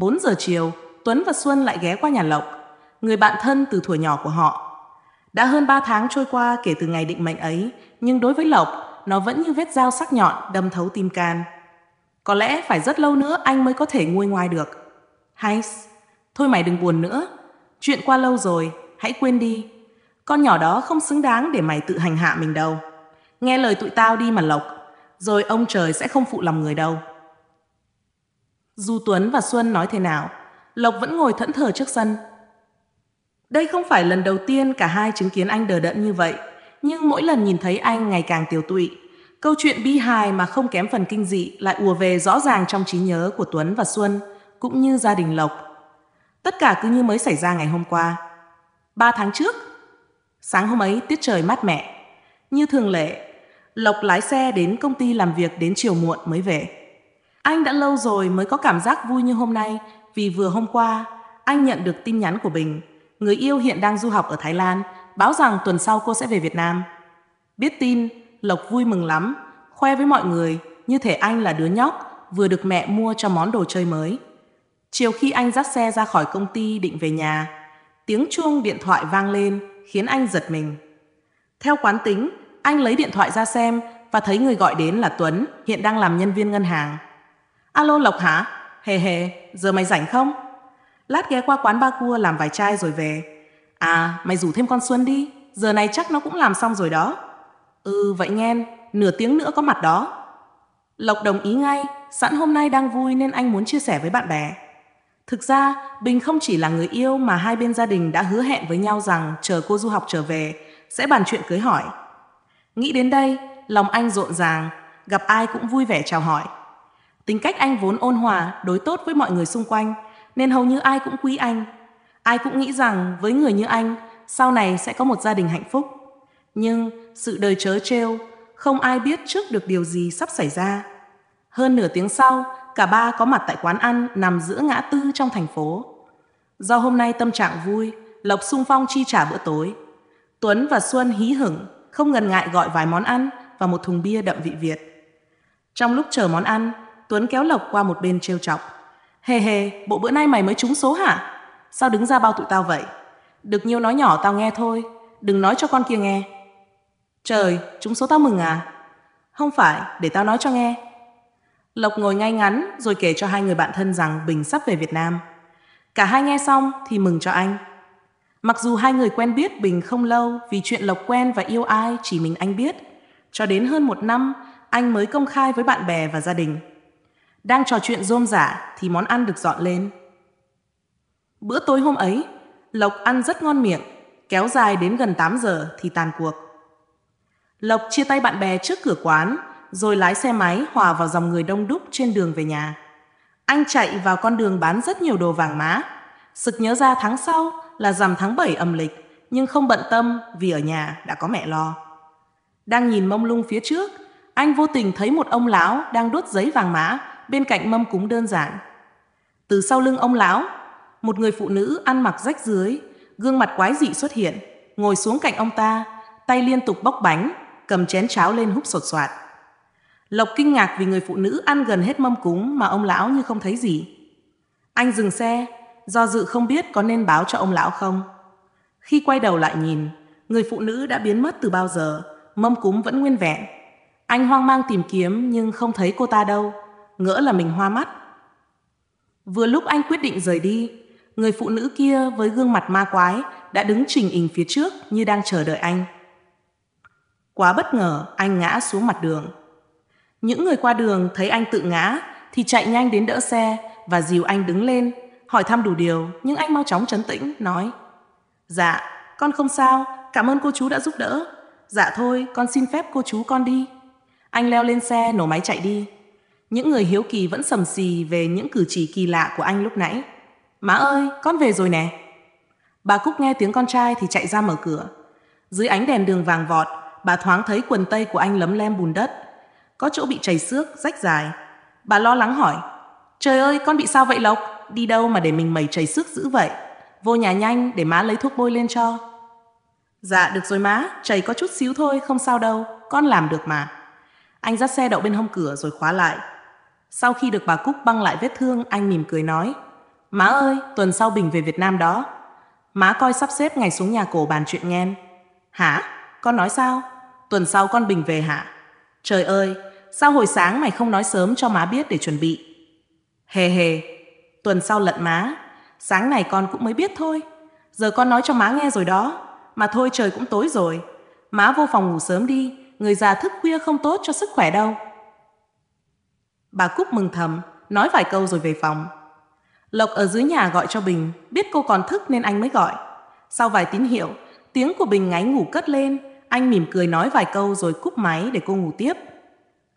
4 giờ chiều, Tuấn và Xuân lại ghé qua nhà Lộc, người bạn thân từ thuở nhỏ của họ. Đã hơn 3 tháng trôi qua kể từ ngày định mệnh ấy, nhưng đối với Lộc, nó vẫn như vết dao sắc nhọn đâm thấu tim can. Có lẽ phải rất lâu nữa anh mới có thể nguôi ngoai được. Hay, thôi mày đừng buồn nữa. Chuyện qua lâu rồi, hãy quên đi. Con nhỏ đó không xứng đáng để mày tự hành hạ mình đâu. Nghe lời tụi tao đi mà Lộc, rồi ông trời sẽ không phụ lòng người đâu. Dù Tuấn và Xuân nói thế nào, Lộc vẫn ngồi thẫn thờ trước sân. Đây không phải lần đầu tiên cả hai chứng kiến anh đờ đẫn như vậy, nhưng mỗi lần nhìn thấy anh ngày càng tiều tụy. Câu chuyện bi hài mà không kém phần kinh dị lại ùa về rõ ràng trong trí nhớ của Tuấn và Xuân, cũng như gia đình Lộc. Tất cả cứ như mới xảy ra ngày hôm qua. Ba tháng trước, sáng hôm ấy tiết trời mát mẻ. Như thường lệ, Lộc lái xe đến công ty làm việc đến chiều muộn mới về. Anh đã lâu rồi mới có cảm giác vui như hôm nay vì vừa hôm qua anh nhận được tin nhắn của Bình. Người yêu hiện đang du học ở Thái Lan, báo rằng tuần sau cô sẽ về Việt Nam. Biết tin, Lộc vui mừng lắm, khoe với mọi người như thể anh là đứa nhóc vừa được mẹ mua cho món đồ chơi mới. Chiều khi anh dắt xe ra khỏi công ty định về nhà, tiếng chuông điện thoại vang lên khiến anh giật mình. Theo quán tính, anh lấy điện thoại ra xem và thấy người gọi đến là Tuấn, hiện đang làm nhân viên ngân hàng. Alo Lộc hả? Hề hề, giờ mày rảnh không? Lát ghé qua quán ba cua làm vài chai rồi về. À, mày rủ thêm con Xuân đi, giờ này chắc nó cũng làm xong rồi đó. Ừ, vậy nghe, nửa tiếng nữa có mặt đó. Lộc đồng ý ngay, sẵn hôm nay đang vui nên anh muốn chia sẻ với bạn bè. Thực ra, Bình không chỉ là người yêu mà hai bên gia đình đã hứa hẹn với nhau rằng chờ cô du học trở về, sẽ bàn chuyện cưới hỏi. Nghĩ đến đây, lòng anh rộn ràng, gặp ai cũng vui vẻ chào hỏi. Tính cách anh vốn ôn hòa, đối tốt với mọi người xung quanh, nên hầu như ai cũng quý anh. Ai cũng nghĩ rằng với người như anh, sau này sẽ có một gia đình hạnh phúc. Nhưng sự đời chớ trêu, không ai biết trước được điều gì sắp xảy ra. Hơn nửa tiếng sau, cả ba có mặt tại quán ăn nằm giữa ngã tư trong thành phố. Do hôm nay tâm trạng vui, Lộc sung phong chi trả bữa tối. Tuấn và Xuân hí hửng, không ngần ngại gọi vài món ăn và một thùng bia đậm vị Việt. Trong lúc chờ món ăn, Tuấn kéo Lộc qua một bên trêu chọc. Hề hề, bộ bữa nay mày mới trúng số hả? Sao đứng ra bao tụi tao vậy? Được nhiêu nói nhỏ tao nghe thôi, đừng nói cho con kia nghe. Trời, trúng số tao mừng à? Không phải, để tao nói cho nghe. Lộc ngồi ngay ngắn rồi kể cho hai người bạn thân rằng Bình sắp về Việt Nam. Cả hai nghe xong thì mừng cho anh. Mặc dù hai người quen biết Bình không lâu vì chuyện Lộc quen và yêu ai chỉ mình anh biết. Cho đến hơn một năm, anh mới công khai với bạn bè và gia đình. Đang trò chuyện rôm rả thì món ăn được dọn lên. Bữa tối hôm ấy, Lộc ăn rất ngon miệng, kéo dài đến gần 8 giờ thì tàn cuộc. Lộc chia tay bạn bè trước cửa quán, rồi lái xe máy hòa vào dòng người đông đúc trên đường về nhà. Anh chạy vào con đường bán rất nhiều đồ vàng má. Sực nhớ ra tháng sau là rằm tháng 7 âm lịch, nhưng không bận tâm vì ở nhà đã có mẹ lo. Đang nhìn mông lung phía trước, anh vô tình thấy một ông lão đang đốt giấy vàng mã bên cạnh mâm cúng đơn giản. Từ sau lưng ông lão, một người phụ nữ ăn mặc rách dưới, gương mặt quái dị xuất hiện, ngồi xuống cạnh ông ta, tay liên tục bóc bánh, cầm chén cháo lên húp sột soạt. Lộc kinh ngạc vì người phụ nữ ăn gần hết mâm cúng mà ông lão như không thấy gì. Anh dừng xe, do dự không biết có nên báo cho ông lão không. Khi quay đầu lại nhìn, người phụ nữ đã biến mất từ bao giờ, mâm cúng vẫn nguyên vẹn. Anh hoang mang tìm kiếm nhưng không thấy cô ta đâu ngỡ là mình hoa mắt. Vừa lúc anh quyết định rời đi, người phụ nữ kia với gương mặt ma quái đã đứng trình hình phía trước như đang chờ đợi anh. Quá bất ngờ, anh ngã xuống mặt đường. Những người qua đường thấy anh tự ngã thì chạy nhanh đến đỡ xe và dìu anh đứng lên, hỏi thăm đủ điều nhưng anh mau chóng trấn tĩnh, nói Dạ, con không sao, cảm ơn cô chú đã giúp đỡ. Dạ thôi, con xin phép cô chú con đi. Anh leo lên xe, nổ máy chạy đi. Những người hiếu kỳ vẫn sầm xì về những cử chỉ kỳ lạ của anh lúc nãy. Má ơi, con về rồi nè. Bà Cúc nghe tiếng con trai thì chạy ra mở cửa. Dưới ánh đèn đường vàng vọt, bà thoáng thấy quần tây của anh lấm lem bùn đất. Có chỗ bị chảy xước, rách dài. Bà lo lắng hỏi, trời ơi con bị sao vậy Lộc? Đi đâu mà để mình mẩy chảy xước dữ vậy? Vô nhà nhanh để má lấy thuốc bôi lên cho. Dạ được rồi má, chảy có chút xíu thôi, không sao đâu, con làm được mà. Anh dắt xe đậu bên hông cửa rồi khóa lại. Sau khi được bà Cúc băng lại vết thương, anh mỉm cười nói. Má ơi, tuần sau Bình về Việt Nam đó. Má coi sắp xếp ngày xuống nhà cổ bàn chuyện nghe. Hả? Con nói sao? Tuần sau con Bình về hả? Trời ơi, sao hồi sáng mày không nói sớm cho má biết để chuẩn bị? Hề hề, tuần sau lận má. Sáng này con cũng mới biết thôi. Giờ con nói cho má nghe rồi đó. Mà thôi trời cũng tối rồi. Má vô phòng ngủ sớm đi, người già thức khuya không tốt cho sức khỏe đâu. Bà Cúc mừng thầm, nói vài câu rồi về phòng. Lộc ở dưới nhà gọi cho Bình, biết cô còn thức nên anh mới gọi. Sau vài tín hiệu, tiếng của Bình ngáy ngủ cất lên, anh mỉm cười nói vài câu rồi cúp máy để cô ngủ tiếp.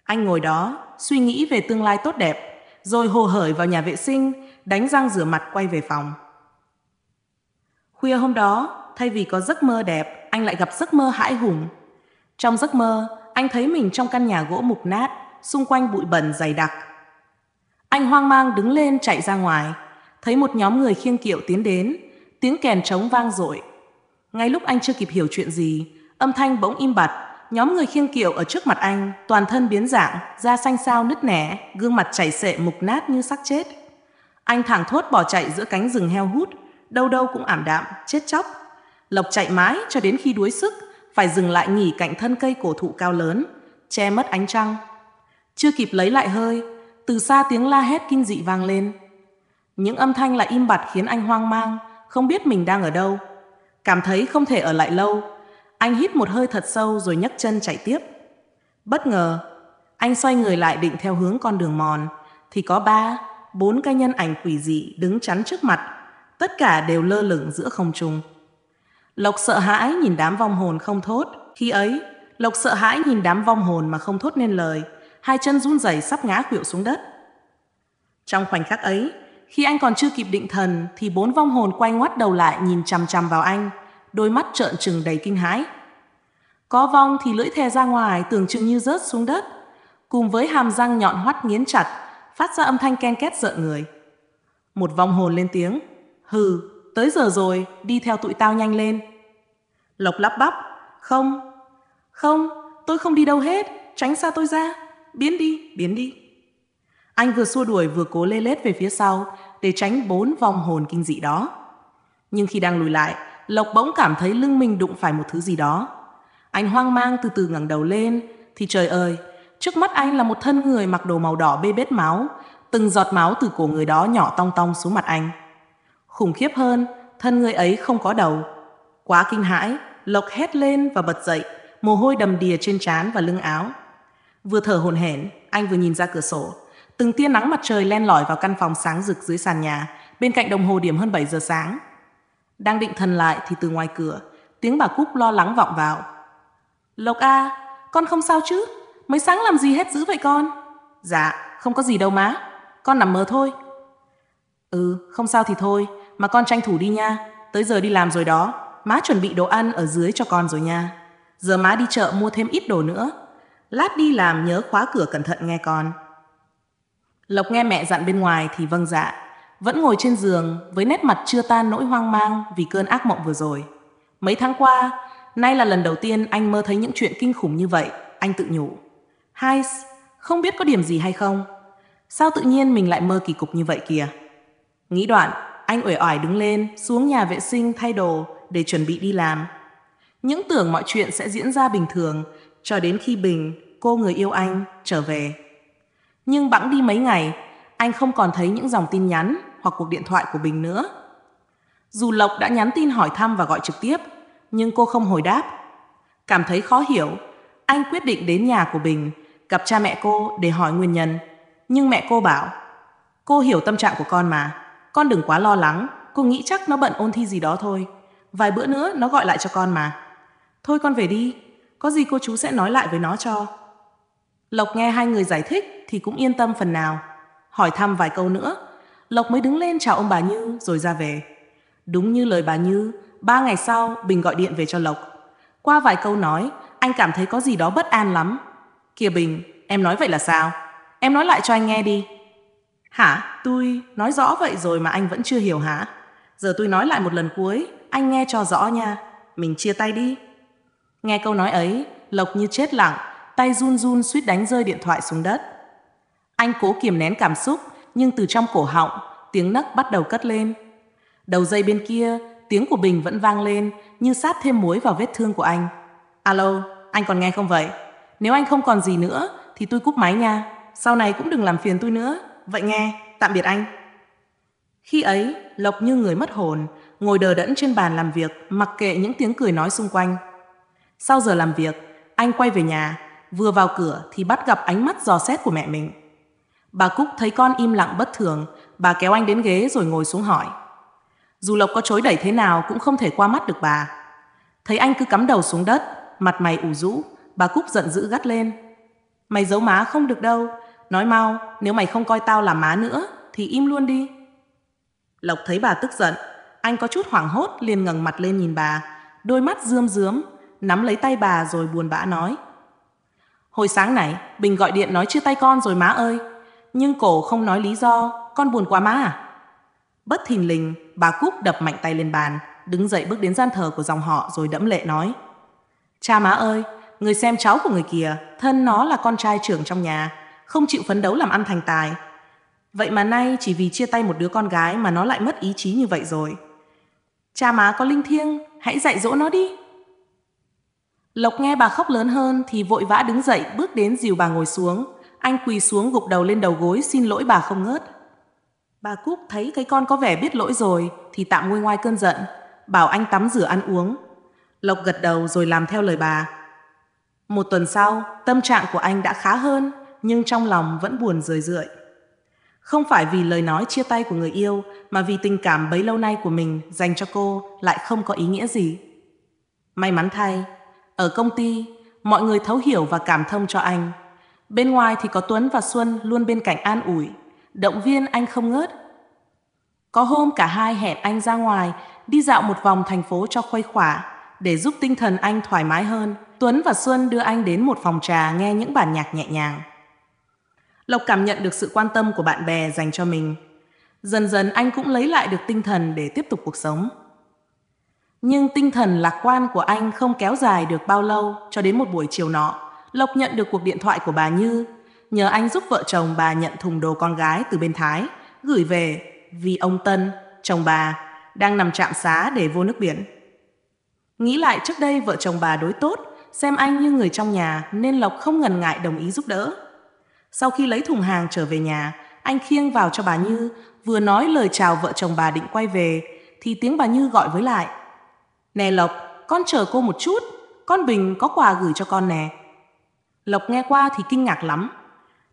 Anh ngồi đó, suy nghĩ về tương lai tốt đẹp, rồi hồ hởi vào nhà vệ sinh, đánh răng rửa mặt quay về phòng. Khuya hôm đó, thay vì có giấc mơ đẹp, anh lại gặp giấc mơ hãi hùng. Trong giấc mơ, anh thấy mình trong căn nhà gỗ mục nát, xung quanh bụi bẩn dày đặc. Anh hoang mang đứng lên chạy ra ngoài, thấy một nhóm người khiêng kiệu tiến đến, tiếng kèn trống vang dội. Ngay lúc anh chưa kịp hiểu chuyện gì, âm thanh bỗng im bặt, nhóm người khiêng kiệu ở trước mặt anh, toàn thân biến dạng, da xanh xao nứt nẻ, gương mặt chảy xệ mục nát như xác chết. Anh thẳng thốt bỏ chạy giữa cánh rừng heo hút, đâu đâu cũng ảm đạm, chết chóc. Lộc chạy mãi cho đến khi đuối sức, phải dừng lại nghỉ cạnh thân cây cổ thụ cao lớn, che mất ánh trăng. Chưa kịp lấy lại hơi, từ xa tiếng la hét kinh dị vang lên. Những âm thanh lại im bặt khiến anh hoang mang, không biết mình đang ở đâu. Cảm thấy không thể ở lại lâu, anh hít một hơi thật sâu rồi nhấc chân chạy tiếp. Bất ngờ, anh xoay người lại định theo hướng con đường mòn, thì có ba, bốn cái nhân ảnh quỷ dị đứng chắn trước mặt, tất cả đều lơ lửng giữa không trung. Lộc sợ hãi nhìn đám vong hồn không thốt, khi ấy, Lộc sợ hãi nhìn đám vong hồn mà không thốt nên lời hai chân run rẩy sắp ngã khuỵu xuống đất. Trong khoảnh khắc ấy, khi anh còn chưa kịp định thần thì bốn vong hồn quay ngoắt đầu lại nhìn chằm chằm vào anh, đôi mắt trợn trừng đầy kinh hãi. Có vong thì lưỡi thè ra ngoài tưởng chừng như rớt xuống đất, cùng với hàm răng nhọn hoắt nghiến chặt, phát ra âm thanh ken két sợ người. Một vong hồn lên tiếng, hừ, tới giờ rồi, đi theo tụi tao nhanh lên. Lộc lắp bắp, không, không, tôi không đi đâu hết, tránh xa tôi ra biến đi, biến đi. Anh vừa xua đuổi vừa cố lê lết về phía sau để tránh bốn vòng hồn kinh dị đó. Nhưng khi đang lùi lại, Lộc bỗng cảm thấy lưng mình đụng phải một thứ gì đó. Anh hoang mang từ từ ngẩng đầu lên, thì trời ơi, trước mắt anh là một thân người mặc đồ màu đỏ bê bết máu, từng giọt máu từ cổ người đó nhỏ tong tong xuống mặt anh. Khủng khiếp hơn, thân người ấy không có đầu. Quá kinh hãi, Lộc hét lên và bật dậy, mồ hôi đầm đìa trên trán và lưng áo. Vừa thở hổn hển, anh vừa nhìn ra cửa sổ. Từng tia nắng mặt trời len lỏi vào căn phòng sáng rực dưới sàn nhà, bên cạnh đồng hồ điểm hơn 7 giờ sáng. Đang định thần lại thì từ ngoài cửa, tiếng bà Cúc lo lắng vọng vào. Lộc A, con không sao chứ? Mới sáng làm gì hết dữ vậy con? Dạ, không có gì đâu má. Con nằm mơ thôi. Ừ, không sao thì thôi, mà con tranh thủ đi nha. Tới giờ đi làm rồi đó. Má chuẩn bị đồ ăn ở dưới cho con rồi nha. Giờ má đi chợ mua thêm ít đồ nữa Lát đi làm nhớ khóa cửa cẩn thận nghe con. Lộc nghe mẹ dặn bên ngoài thì vâng dạ. Vẫn ngồi trên giường với nét mặt chưa tan nỗi hoang mang vì cơn ác mộng vừa rồi. Mấy tháng qua, nay là lần đầu tiên anh mơ thấy những chuyện kinh khủng như vậy. Anh tự nhủ. Hai, không biết có điểm gì hay không? Sao tự nhiên mình lại mơ kỳ cục như vậy kìa? Nghĩ đoạn, anh uể oải đứng lên, xuống nhà vệ sinh thay đồ để chuẩn bị đi làm. Những tưởng mọi chuyện sẽ diễn ra bình thường cho đến khi Bình, cô người yêu anh, trở về. Nhưng bẵng đi mấy ngày, anh không còn thấy những dòng tin nhắn hoặc cuộc điện thoại của Bình nữa. Dù Lộc đã nhắn tin hỏi thăm và gọi trực tiếp, nhưng cô không hồi đáp. Cảm thấy khó hiểu, anh quyết định đến nhà của Bình, gặp cha mẹ cô để hỏi nguyên nhân. Nhưng mẹ cô bảo, cô hiểu tâm trạng của con mà, con đừng quá lo lắng, cô nghĩ chắc nó bận ôn thi gì đó thôi. Vài bữa nữa nó gọi lại cho con mà. Thôi con về đi, có gì cô chú sẽ nói lại với nó cho. Lộc nghe hai người giải thích thì cũng yên tâm phần nào. Hỏi thăm vài câu nữa, Lộc mới đứng lên chào ông bà Như rồi ra về. Đúng như lời bà Như, ba ngày sau Bình gọi điện về cho Lộc. Qua vài câu nói, anh cảm thấy có gì đó bất an lắm. Kìa Bình, em nói vậy là sao? Em nói lại cho anh nghe đi. Hả? Tôi nói rõ vậy rồi mà anh vẫn chưa hiểu hả? Giờ tôi nói lại một lần cuối, anh nghe cho rõ nha. Mình chia tay đi. Nghe câu nói ấy, Lộc như chết lặng, tay run run suýt đánh rơi điện thoại xuống đất. Anh cố kiềm nén cảm xúc, nhưng từ trong cổ họng, tiếng nấc bắt đầu cất lên. Đầu dây bên kia, tiếng của Bình vẫn vang lên như sát thêm muối vào vết thương của anh. Alo, anh còn nghe không vậy? Nếu anh không còn gì nữa thì tôi cúp máy nha. Sau này cũng đừng làm phiền tôi nữa. Vậy nghe, tạm biệt anh. Khi ấy, Lộc như người mất hồn, ngồi đờ đẫn trên bàn làm việc, mặc kệ những tiếng cười nói xung quanh. Sau giờ làm việc, anh quay về nhà, vừa vào cửa thì bắt gặp ánh mắt dò xét của mẹ mình. Bà Cúc thấy con im lặng bất thường, bà kéo anh đến ghế rồi ngồi xuống hỏi. Dù Lộc có chối đẩy thế nào cũng không thể qua mắt được bà. Thấy anh cứ cắm đầu xuống đất, mặt mày ủ rũ, bà Cúc giận dữ gắt lên. Mày giấu má không được đâu, nói mau, nếu mày không coi tao là má nữa thì im luôn đi. Lộc thấy bà tức giận, anh có chút hoảng hốt liền ngẩng mặt lên nhìn bà, đôi mắt rươm rướm nắm lấy tay bà rồi buồn bã nói. Hồi sáng này, Bình gọi điện nói chia tay con rồi má ơi. Nhưng cổ không nói lý do, con buồn quá má à? Bất thình lình, bà Cúc đập mạnh tay lên bàn, đứng dậy bước đến gian thờ của dòng họ rồi đẫm lệ nói. Cha má ơi, người xem cháu của người kia, thân nó là con trai trưởng trong nhà, không chịu phấn đấu làm ăn thành tài. Vậy mà nay chỉ vì chia tay một đứa con gái mà nó lại mất ý chí như vậy rồi. Cha má có linh thiêng, hãy dạy dỗ nó đi. Lộc nghe bà khóc lớn hơn thì vội vã đứng dậy bước đến dìu bà ngồi xuống. Anh quỳ xuống gục đầu lên đầu gối xin lỗi bà không ngớt. Bà Cúc thấy cái con có vẻ biết lỗi rồi thì tạm nguôi ngoai cơn giận, bảo anh tắm rửa ăn uống. Lộc gật đầu rồi làm theo lời bà. Một tuần sau, tâm trạng của anh đã khá hơn nhưng trong lòng vẫn buồn rười rượi. Không phải vì lời nói chia tay của người yêu mà vì tình cảm bấy lâu nay của mình dành cho cô lại không có ý nghĩa gì. May mắn thay, ở công ty, mọi người thấu hiểu và cảm thông cho anh. Bên ngoài thì có Tuấn và Xuân luôn bên cạnh an ủi, động viên anh không ngớt. Có hôm cả hai hẹn anh ra ngoài, đi dạo một vòng thành phố cho khuây khỏa, để giúp tinh thần anh thoải mái hơn. Tuấn và Xuân đưa anh đến một phòng trà nghe những bản nhạc nhẹ nhàng. Lộc cảm nhận được sự quan tâm của bạn bè dành cho mình. Dần dần anh cũng lấy lại được tinh thần để tiếp tục cuộc sống. Nhưng tinh thần lạc quan của anh không kéo dài được bao lâu cho đến một buổi chiều nọ, Lộc nhận được cuộc điện thoại của bà Như. Nhờ anh giúp vợ chồng bà nhận thùng đồ con gái từ bên Thái, gửi về vì ông Tân, chồng bà, đang nằm trạm xá để vô nước biển. Nghĩ lại trước đây vợ chồng bà đối tốt, xem anh như người trong nhà nên Lộc không ngần ngại đồng ý giúp đỡ. Sau khi lấy thùng hàng trở về nhà, anh khiêng vào cho bà Như, vừa nói lời chào vợ chồng bà định quay về, thì tiếng bà Như gọi với lại – Nè Lộc, con chờ cô một chút, con Bình có quà gửi cho con nè. Lộc nghe qua thì kinh ngạc lắm.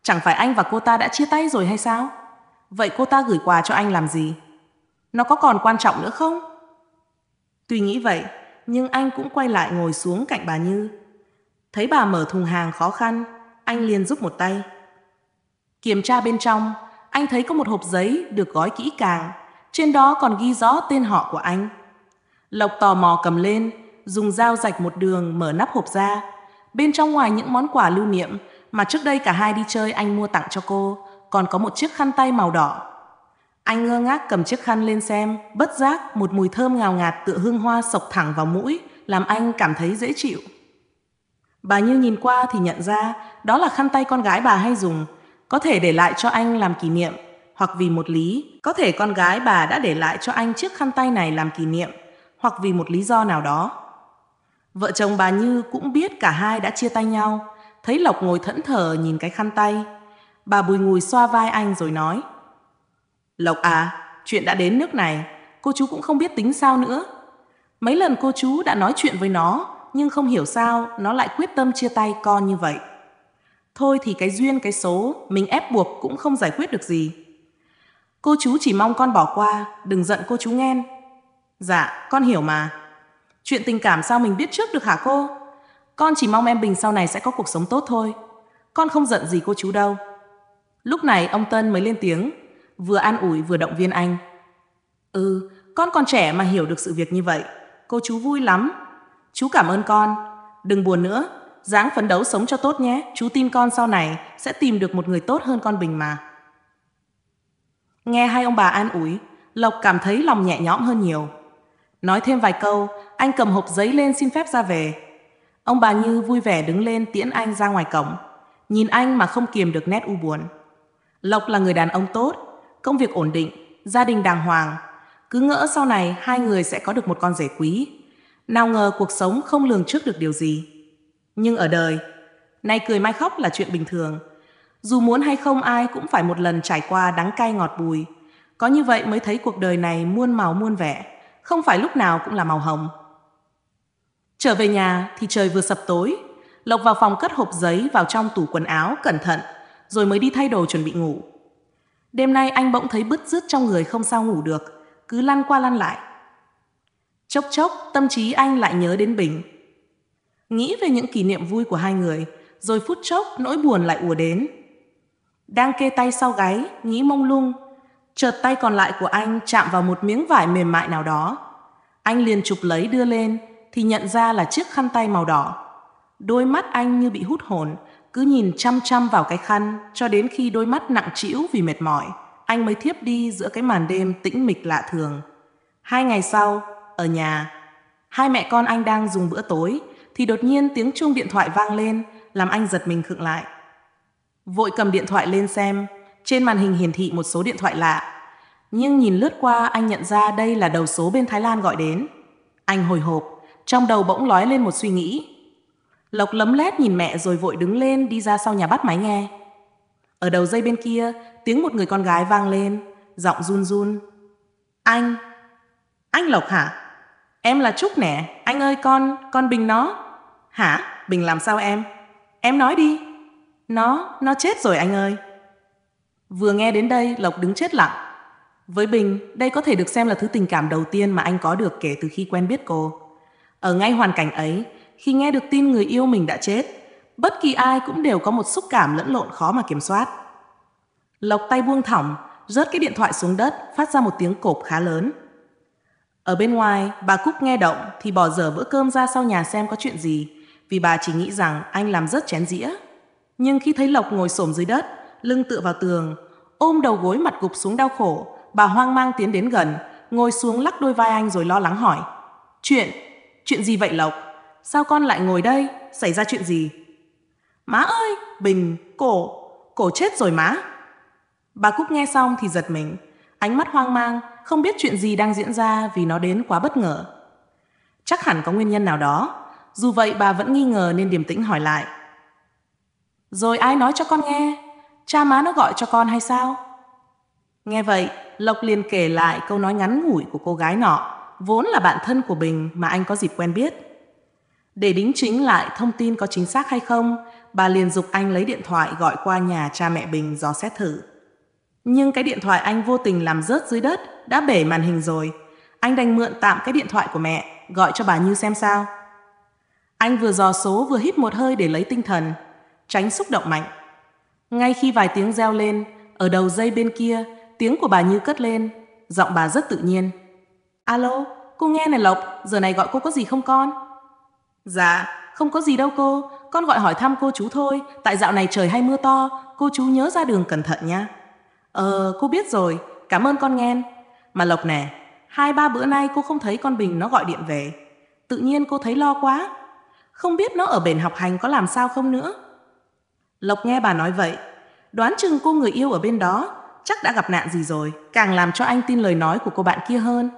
Chẳng phải anh và cô ta đã chia tay rồi hay sao? Vậy cô ta gửi quà cho anh làm gì? Nó có còn quan trọng nữa không? Tuy nghĩ vậy, nhưng anh cũng quay lại ngồi xuống cạnh bà Như. Thấy bà mở thùng hàng khó khăn, anh liền giúp một tay. Kiểm tra bên trong, anh thấy có một hộp giấy được gói kỹ càng, trên đó còn ghi rõ tên họ của anh. Lộc tò mò cầm lên, dùng dao rạch một đường mở nắp hộp ra. Bên trong ngoài những món quà lưu niệm mà trước đây cả hai đi chơi anh mua tặng cho cô, còn có một chiếc khăn tay màu đỏ. Anh ngơ ngác cầm chiếc khăn lên xem, bất giác một mùi thơm ngào ngạt tựa hương hoa sộc thẳng vào mũi, làm anh cảm thấy dễ chịu. Bà Như nhìn qua thì nhận ra đó là khăn tay con gái bà hay dùng, có thể để lại cho anh làm kỷ niệm, hoặc vì một lý, có thể con gái bà đã để lại cho anh chiếc khăn tay này làm kỷ niệm hoặc vì một lý do nào đó. Vợ chồng bà Như cũng biết cả hai đã chia tay nhau, thấy Lộc ngồi thẫn thờ nhìn cái khăn tay. Bà bùi ngùi xoa vai anh rồi nói. Lộc à, chuyện đã đến nước này, cô chú cũng không biết tính sao nữa. Mấy lần cô chú đã nói chuyện với nó, nhưng không hiểu sao nó lại quyết tâm chia tay con như vậy. Thôi thì cái duyên cái số, mình ép buộc cũng không giải quyết được gì. Cô chú chỉ mong con bỏ qua, đừng giận cô chú nghen, Dạ, con hiểu mà. Chuyện tình cảm sao mình biết trước được hả cô? Con chỉ mong em Bình sau này sẽ có cuộc sống tốt thôi. Con không giận gì cô chú đâu. Lúc này ông Tân mới lên tiếng, vừa an ủi vừa động viên anh. Ừ, con còn trẻ mà hiểu được sự việc như vậy. Cô chú vui lắm. Chú cảm ơn con. Đừng buồn nữa, dáng phấn đấu sống cho tốt nhé. Chú tin con sau này sẽ tìm được một người tốt hơn con Bình mà. Nghe hai ông bà an ủi, Lộc cảm thấy lòng nhẹ nhõm hơn nhiều. Nói thêm vài câu, anh cầm hộp giấy lên xin phép ra về. Ông bà Như vui vẻ đứng lên tiễn anh ra ngoài cổng. Nhìn anh mà không kiềm được nét u buồn. Lộc là người đàn ông tốt, công việc ổn định, gia đình đàng hoàng. Cứ ngỡ sau này hai người sẽ có được một con rể quý. Nào ngờ cuộc sống không lường trước được điều gì. Nhưng ở đời, nay cười mai khóc là chuyện bình thường. Dù muốn hay không ai cũng phải một lần trải qua đắng cay ngọt bùi. Có như vậy mới thấy cuộc đời này muôn màu muôn vẻ không phải lúc nào cũng là màu hồng. Trở về nhà thì trời vừa sập tối, Lộc vào phòng cất hộp giấy vào trong tủ quần áo cẩn thận, rồi mới đi thay đồ chuẩn bị ngủ. Đêm nay anh bỗng thấy bứt rứt trong người không sao ngủ được, cứ lăn qua lăn lại. Chốc chốc, tâm trí anh lại nhớ đến Bình. Nghĩ về những kỷ niệm vui của hai người, rồi phút chốc nỗi buồn lại ùa đến. Đang kê tay sau gáy, nghĩ mông lung, Chợt tay còn lại của anh chạm vào một miếng vải mềm mại nào đó. Anh liền chụp lấy đưa lên thì nhận ra là chiếc khăn tay màu đỏ. Đôi mắt anh như bị hút hồn, cứ nhìn chăm chăm vào cái khăn cho đến khi đôi mắt nặng trĩu vì mệt mỏi, anh mới thiếp đi giữa cái màn đêm tĩnh mịch lạ thường. Hai ngày sau, ở nhà, hai mẹ con anh đang dùng bữa tối thì đột nhiên tiếng chuông điện thoại vang lên, làm anh giật mình khựng lại. Vội cầm điện thoại lên xem, trên màn hình hiển thị một số điện thoại lạ. Nhưng nhìn lướt qua anh nhận ra đây là đầu số bên Thái Lan gọi đến. Anh hồi hộp, trong đầu bỗng lói lên một suy nghĩ. Lộc lấm lét nhìn mẹ rồi vội đứng lên đi ra sau nhà bắt máy nghe. Ở đầu dây bên kia, tiếng một người con gái vang lên, giọng run run. Anh, anh Lộc hả? Em là Trúc nè, anh ơi con, con Bình nó. Hả? Bình làm sao em? Em nói đi. Nó, nó chết rồi anh ơi. Vừa nghe đến đây, Lộc đứng chết lặng. Với Bình, đây có thể được xem là thứ tình cảm đầu tiên mà anh có được kể từ khi quen biết cô. Ở ngay hoàn cảnh ấy, khi nghe được tin người yêu mình đã chết, bất kỳ ai cũng đều có một xúc cảm lẫn lộn khó mà kiểm soát. Lộc tay buông thỏng, rớt cái điện thoại xuống đất, phát ra một tiếng cộp khá lớn. Ở bên ngoài, bà Cúc nghe động thì bỏ dở bữa cơm ra sau nhà xem có chuyện gì, vì bà chỉ nghĩ rằng anh làm rớt chén dĩa. Nhưng khi thấy Lộc ngồi xổm dưới đất, lưng tựa vào tường, ôm đầu gối mặt gục xuống đau khổ, bà hoang mang tiến đến gần, ngồi xuống lắc đôi vai anh rồi lo lắng hỏi. Chuyện, chuyện gì vậy Lộc? Sao con lại ngồi đây? Xảy ra chuyện gì? Má ơi, Bình, cổ, cổ chết rồi má. Bà Cúc nghe xong thì giật mình, ánh mắt hoang mang, không biết chuyện gì đang diễn ra vì nó đến quá bất ngờ. Chắc hẳn có nguyên nhân nào đó, dù vậy bà vẫn nghi ngờ nên điềm tĩnh hỏi lại. Rồi ai nói cho con nghe Cha má nó gọi cho con hay sao? Nghe vậy, Lộc liền kể lại câu nói ngắn ngủi của cô gái nọ, vốn là bạn thân của Bình mà anh có dịp quen biết. Để đính chính lại thông tin có chính xác hay không, bà liền dục anh lấy điện thoại gọi qua nhà cha mẹ Bình dò xét thử. Nhưng cái điện thoại anh vô tình làm rớt dưới đất, đã bể màn hình rồi. Anh đành mượn tạm cái điện thoại của mẹ, gọi cho bà Như xem sao. Anh vừa dò số vừa hít một hơi để lấy tinh thần, tránh xúc động mạnh. Ngay khi vài tiếng reo lên, ở đầu dây bên kia, tiếng của bà Như cất lên, giọng bà rất tự nhiên. Alo, cô nghe này Lộc, giờ này gọi cô có gì không con? Dạ, không có gì đâu cô, con gọi hỏi thăm cô chú thôi, tại dạo này trời hay mưa to, cô chú nhớ ra đường cẩn thận nha. Ờ, cô biết rồi, cảm ơn con nghe. Mà Lộc nè, hai ba bữa nay cô không thấy con Bình nó gọi điện về. Tự nhiên cô thấy lo quá. Không biết nó ở bển học hành có làm sao không nữa. Lộc nghe bà nói vậy, đoán chừng cô người yêu ở bên đó chắc đã gặp nạn gì rồi, càng làm cho anh tin lời nói của cô bạn kia hơn.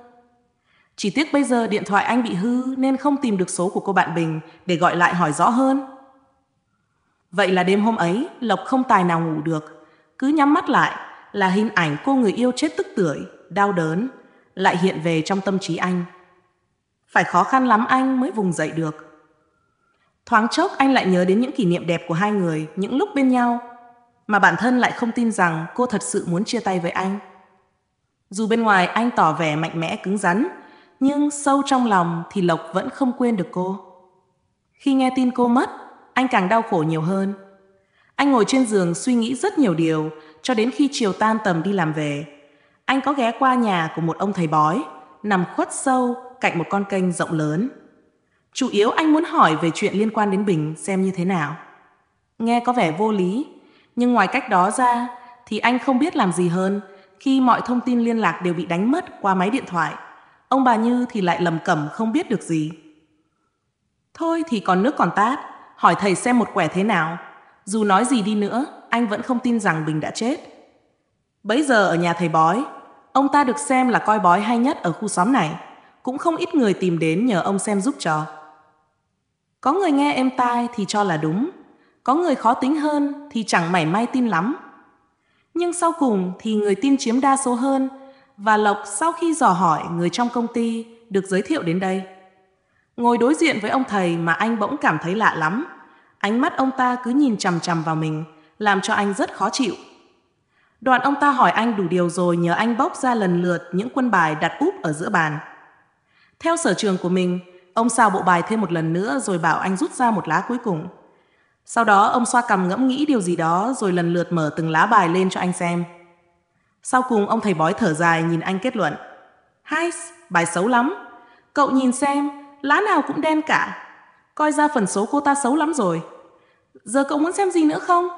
Chỉ tiếc bây giờ điện thoại anh bị hư nên không tìm được số của cô bạn Bình để gọi lại hỏi rõ hơn. Vậy là đêm hôm ấy, Lộc không tài nào ngủ được, cứ nhắm mắt lại là hình ảnh cô người yêu chết tức tưởi, đau đớn, lại hiện về trong tâm trí anh. Phải khó khăn lắm anh mới vùng dậy được. Thoáng chốc anh lại nhớ đến những kỷ niệm đẹp của hai người, những lúc bên nhau, mà bản thân lại không tin rằng cô thật sự muốn chia tay với anh. Dù bên ngoài anh tỏ vẻ mạnh mẽ cứng rắn, nhưng sâu trong lòng thì Lộc vẫn không quên được cô. Khi nghe tin cô mất, anh càng đau khổ nhiều hơn. Anh ngồi trên giường suy nghĩ rất nhiều điều cho đến khi chiều tan tầm đi làm về. Anh có ghé qua nhà của một ông thầy bói, nằm khuất sâu cạnh một con kênh rộng lớn. Chủ yếu anh muốn hỏi về chuyện liên quan đến Bình xem như thế nào. Nghe có vẻ vô lý, nhưng ngoài cách đó ra thì anh không biết làm gì hơn khi mọi thông tin liên lạc đều bị đánh mất qua máy điện thoại. Ông bà Như thì lại lầm cẩm không biết được gì. Thôi thì còn nước còn tát, hỏi thầy xem một quẻ thế nào. Dù nói gì đi nữa, anh vẫn không tin rằng Bình đã chết. Bấy giờ ở nhà thầy bói, ông ta được xem là coi bói hay nhất ở khu xóm này. Cũng không ít người tìm đến nhờ ông xem giúp cho. Có người nghe êm tai thì cho là đúng, có người khó tính hơn thì chẳng mảy may tin lắm. Nhưng sau cùng thì người tin chiếm đa số hơn và Lộc sau khi dò hỏi người trong công ty được giới thiệu đến đây. Ngồi đối diện với ông thầy mà anh bỗng cảm thấy lạ lắm. Ánh mắt ông ta cứ nhìn chằm chằm vào mình, làm cho anh rất khó chịu. Đoàn ông ta hỏi anh đủ điều rồi nhờ anh bốc ra lần lượt những quân bài đặt úp ở giữa bàn. Theo sở trường của mình, Ông xào bộ bài thêm một lần nữa rồi bảo anh rút ra một lá cuối cùng. Sau đó ông xoa cằm ngẫm nghĩ điều gì đó rồi lần lượt mở từng lá bài lên cho anh xem. Sau cùng ông thầy bói thở dài nhìn anh kết luận. Hai, bài xấu lắm. Cậu nhìn xem, lá nào cũng đen cả. Coi ra phần số cô ta xấu lắm rồi. Giờ cậu muốn xem gì nữa không?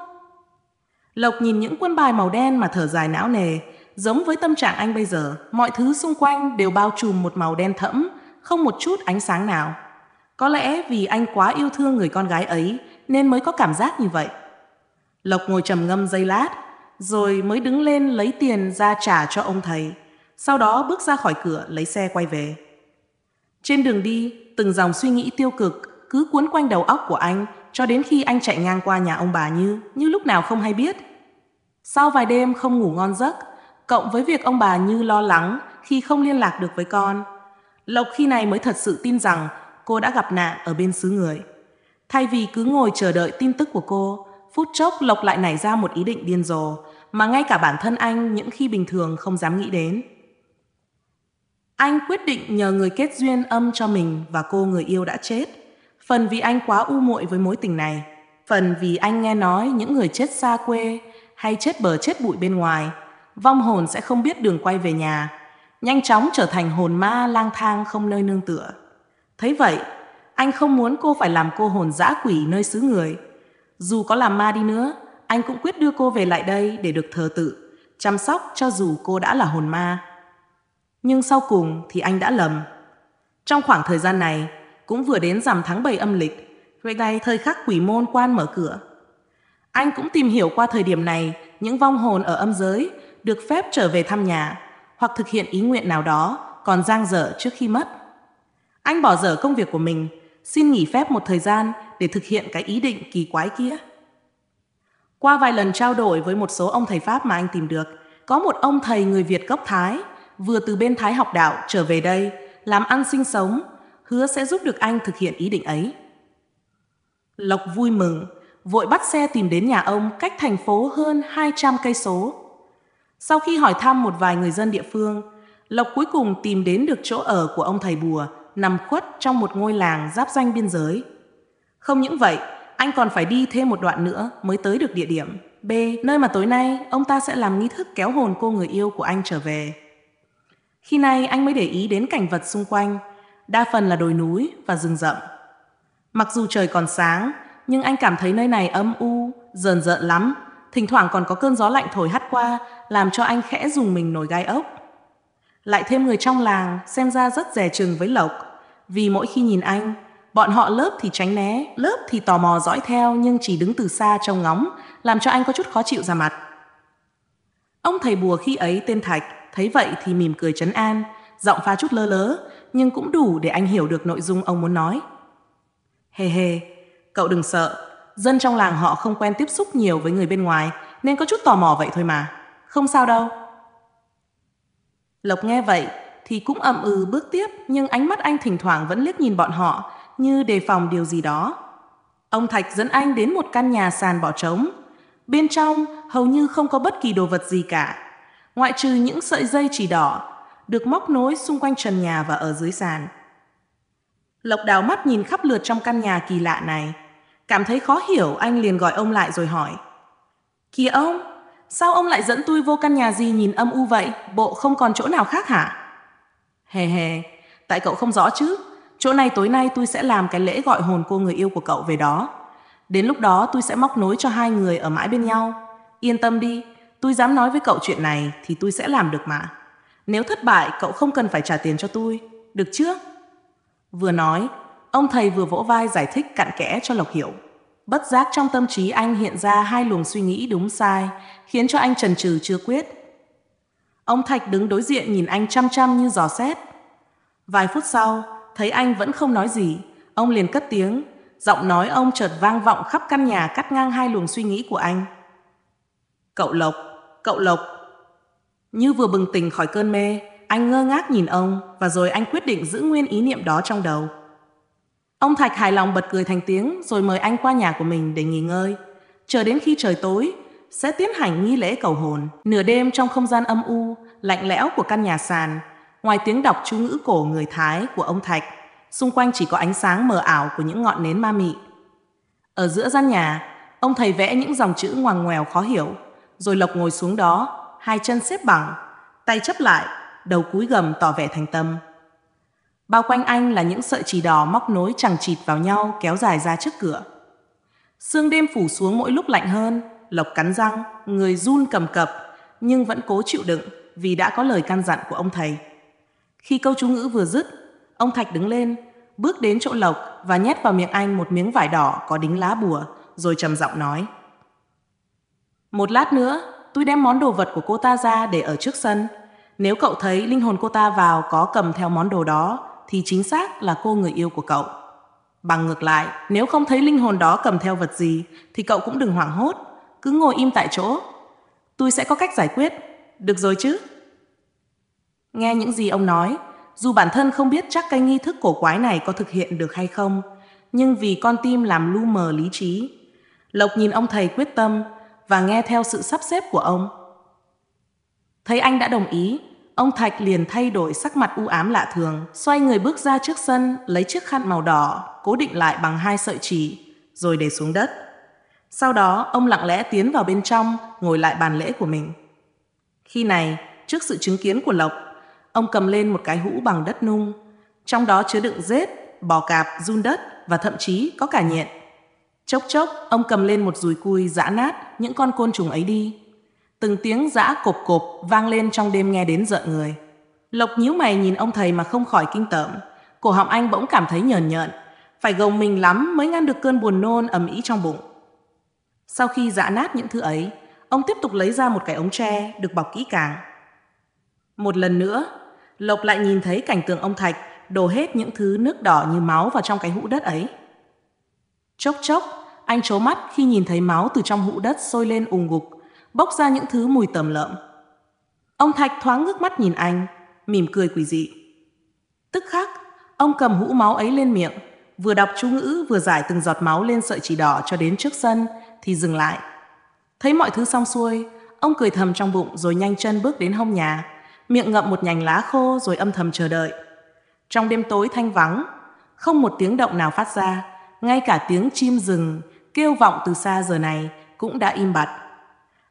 Lộc nhìn những quân bài màu đen mà thở dài não nề. Giống với tâm trạng anh bây giờ, mọi thứ xung quanh đều bao trùm một màu đen thẫm, không một chút ánh sáng nào. Có lẽ vì anh quá yêu thương người con gái ấy nên mới có cảm giác như vậy. Lộc ngồi trầm ngâm giây lát, rồi mới đứng lên lấy tiền ra trả cho ông thầy, sau đó bước ra khỏi cửa lấy xe quay về. Trên đường đi, từng dòng suy nghĩ tiêu cực cứ cuốn quanh đầu óc của anh cho đến khi anh chạy ngang qua nhà ông bà Như, như lúc nào không hay biết. Sau vài đêm không ngủ ngon giấc, cộng với việc ông bà Như lo lắng khi không liên lạc được với con, Lộc khi này mới thật sự tin rằng cô đã gặp nạn ở bên xứ người. Thay vì cứ ngồi chờ đợi tin tức của cô, phút chốc Lộc lại nảy ra một ý định điên rồ mà ngay cả bản thân anh những khi bình thường không dám nghĩ đến. Anh quyết định nhờ người kết duyên âm cho mình và cô người yêu đã chết. Phần vì anh quá u muội với mối tình này, phần vì anh nghe nói những người chết xa quê hay chết bờ chết bụi bên ngoài, vong hồn sẽ không biết đường quay về nhà nhanh chóng trở thành hồn ma lang thang không nơi nương tựa. Thấy vậy, anh không muốn cô phải làm cô hồn dã quỷ nơi xứ người. Dù có làm ma đi nữa, anh cũng quyết đưa cô về lại đây để được thờ tự, chăm sóc cho dù cô đã là hồn ma. Nhưng sau cùng thì anh đã lầm. Trong khoảng thời gian này, cũng vừa đến rằm tháng 7 âm lịch, vậy này thời khắc quỷ môn quan mở cửa. Anh cũng tìm hiểu qua thời điểm này, những vong hồn ở âm giới được phép trở về thăm nhà hoặc thực hiện ý nguyện nào đó còn giang dở trước khi mất. Anh bỏ dở công việc của mình, xin nghỉ phép một thời gian để thực hiện cái ý định kỳ quái kia. Qua vài lần trao đổi với một số ông thầy Pháp mà anh tìm được, có một ông thầy người Việt gốc Thái vừa từ bên Thái học đạo trở về đây làm ăn sinh sống, hứa sẽ giúp được anh thực hiện ý định ấy. Lộc vui mừng, vội bắt xe tìm đến nhà ông cách thành phố hơn 200 cây số sau khi hỏi thăm một vài người dân địa phương, Lộc cuối cùng tìm đến được chỗ ở của ông thầy bùa nằm khuất trong một ngôi làng giáp danh biên giới. Không những vậy, anh còn phải đi thêm một đoạn nữa mới tới được địa điểm B, nơi mà tối nay ông ta sẽ làm nghi thức kéo hồn cô người yêu của anh trở về. Khi này anh mới để ý đến cảnh vật xung quanh, đa phần là đồi núi và rừng rậm. Mặc dù trời còn sáng, nhưng anh cảm thấy nơi này âm u, rờn rợn lắm, thỉnh thoảng còn có cơn gió lạnh thổi hắt qua làm cho anh khẽ dùng mình nổi gai ốc. Lại thêm người trong làng xem ra rất rẻ chừng với Lộc, vì mỗi khi nhìn anh, bọn họ lớp thì tránh né, lớp thì tò mò dõi theo nhưng chỉ đứng từ xa trông ngóng, làm cho anh có chút khó chịu ra mặt. Ông thầy bùa khi ấy tên Thạch, thấy vậy thì mỉm cười chấn an, giọng pha chút lơ lớ, nhưng cũng đủ để anh hiểu được nội dung ông muốn nói. Hề hề, cậu đừng sợ, dân trong làng họ không quen tiếp xúc nhiều với người bên ngoài nên có chút tò mò vậy thôi mà. Không sao đâu. Lộc nghe vậy thì cũng ậm ừ bước tiếp nhưng ánh mắt anh thỉnh thoảng vẫn liếc nhìn bọn họ như đề phòng điều gì đó. Ông Thạch dẫn anh đến một căn nhà sàn bỏ trống. Bên trong hầu như không có bất kỳ đồ vật gì cả, ngoại trừ những sợi dây chỉ đỏ được móc nối xung quanh trần nhà và ở dưới sàn. Lộc đào mắt nhìn khắp lượt trong căn nhà kỳ lạ này. Cảm thấy khó hiểu anh liền gọi ông lại rồi hỏi. Kìa ông, Sao ông lại dẫn tôi vô căn nhà gì nhìn âm u vậy? Bộ không còn chỗ nào khác hả? Hề hề, tại cậu không rõ chứ. Chỗ này tối nay tôi sẽ làm cái lễ gọi hồn cô người yêu của cậu về đó. Đến lúc đó tôi sẽ móc nối cho hai người ở mãi bên nhau. Yên tâm đi, tôi dám nói với cậu chuyện này thì tôi sẽ làm được mà. Nếu thất bại, cậu không cần phải trả tiền cho tôi. Được chưa? Vừa nói, ông thầy vừa vỗ vai giải thích cặn kẽ cho Lộc hiểu. Bất giác trong tâm trí anh hiện ra hai luồng suy nghĩ đúng sai, khiến cho anh trần trừ chưa quyết. Ông Thạch đứng đối diện nhìn anh chăm chăm như giò xét. Vài phút sau, thấy anh vẫn không nói gì, ông liền cất tiếng, giọng nói ông chợt vang vọng khắp căn nhà cắt ngang hai luồng suy nghĩ của anh. Cậu Lộc, cậu Lộc. Như vừa bừng tỉnh khỏi cơn mê, anh ngơ ngác nhìn ông và rồi anh quyết định giữ nguyên ý niệm đó trong đầu. Ông Thạch hài lòng bật cười thành tiếng rồi mời anh qua nhà của mình để nghỉ ngơi. Chờ đến khi trời tối, sẽ tiến hành nghi lễ cầu hồn. Nửa đêm trong không gian âm u, lạnh lẽo của căn nhà sàn, ngoài tiếng đọc chú ngữ cổ người Thái của ông Thạch, xung quanh chỉ có ánh sáng mờ ảo của những ngọn nến ma mị. Ở giữa gian nhà, ông thầy vẽ những dòng chữ ngoằn ngoèo khó hiểu, rồi Lộc ngồi xuống đó, hai chân xếp bằng, tay chấp lại, đầu cúi gầm tỏ vẻ thành tâm. Bao quanh anh là những sợi chỉ đỏ móc nối chẳng chịt vào nhau kéo dài ra trước cửa. Sương đêm phủ xuống mỗi lúc lạnh hơn, Lộc cắn răng, người run cầm cập, nhưng vẫn cố chịu đựng vì đã có lời can dặn của ông thầy. Khi câu chú ngữ vừa dứt, ông Thạch đứng lên, bước đến chỗ Lộc và nhét vào miệng anh một miếng vải đỏ có đính lá bùa, rồi trầm giọng nói. Một lát nữa, tôi đem món đồ vật của cô ta ra để ở trước sân. Nếu cậu thấy linh hồn cô ta vào có cầm theo món đồ đó, thì chính xác là cô người yêu của cậu. Bằng ngược lại, nếu không thấy linh hồn đó cầm theo vật gì thì cậu cũng đừng hoảng hốt, cứ ngồi im tại chỗ. Tôi sẽ có cách giải quyết, được rồi chứ? Nghe những gì ông nói, dù bản thân không biết chắc cái nghi thức cổ quái này có thực hiện được hay không, nhưng vì con tim làm lu mờ lý trí. Lộc nhìn ông thầy quyết tâm và nghe theo sự sắp xếp của ông. Thấy anh đã đồng ý, Ông Thạch liền thay đổi sắc mặt u ám lạ thường, xoay người bước ra trước sân, lấy chiếc khăn màu đỏ, cố định lại bằng hai sợi chỉ, rồi để xuống đất. Sau đó, ông lặng lẽ tiến vào bên trong, ngồi lại bàn lễ của mình. Khi này, trước sự chứng kiến của Lộc, ông cầm lên một cái hũ bằng đất nung, trong đó chứa đựng rết, bò cạp, run đất và thậm chí có cả nhện. Chốc chốc, ông cầm lên một dùi cui giã nát những con côn trùng ấy đi, Từng tiếng giã cộp cộp vang lên trong đêm nghe đến rợn người. Lộc nhíu mày nhìn ông thầy mà không khỏi kinh tởm. Cổ họng anh bỗng cảm thấy nhờn nhợn. Phải gồng mình lắm mới ngăn được cơn buồn nôn ẩm ý trong bụng. Sau khi giã nát những thứ ấy, ông tiếp tục lấy ra một cái ống tre được bọc kỹ càng. Một lần nữa, Lộc lại nhìn thấy cảnh tượng ông Thạch đổ hết những thứ nước đỏ như máu vào trong cái hũ đất ấy. Chốc chốc, anh trố mắt khi nhìn thấy máu từ trong hũ đất sôi lên ùng ngục bốc ra những thứ mùi tầm lợm. Ông Thạch thoáng ngước mắt nhìn anh, mỉm cười quỷ dị. Tức khắc, ông cầm hũ máu ấy lên miệng, vừa đọc chú ngữ vừa giải từng giọt máu lên sợi chỉ đỏ cho đến trước sân, thì dừng lại. Thấy mọi thứ xong xuôi, ông cười thầm trong bụng rồi nhanh chân bước đến hông nhà, miệng ngậm một nhành lá khô rồi âm thầm chờ đợi. Trong đêm tối thanh vắng, không một tiếng động nào phát ra, ngay cả tiếng chim rừng kêu vọng từ xa giờ này cũng đã im bặt.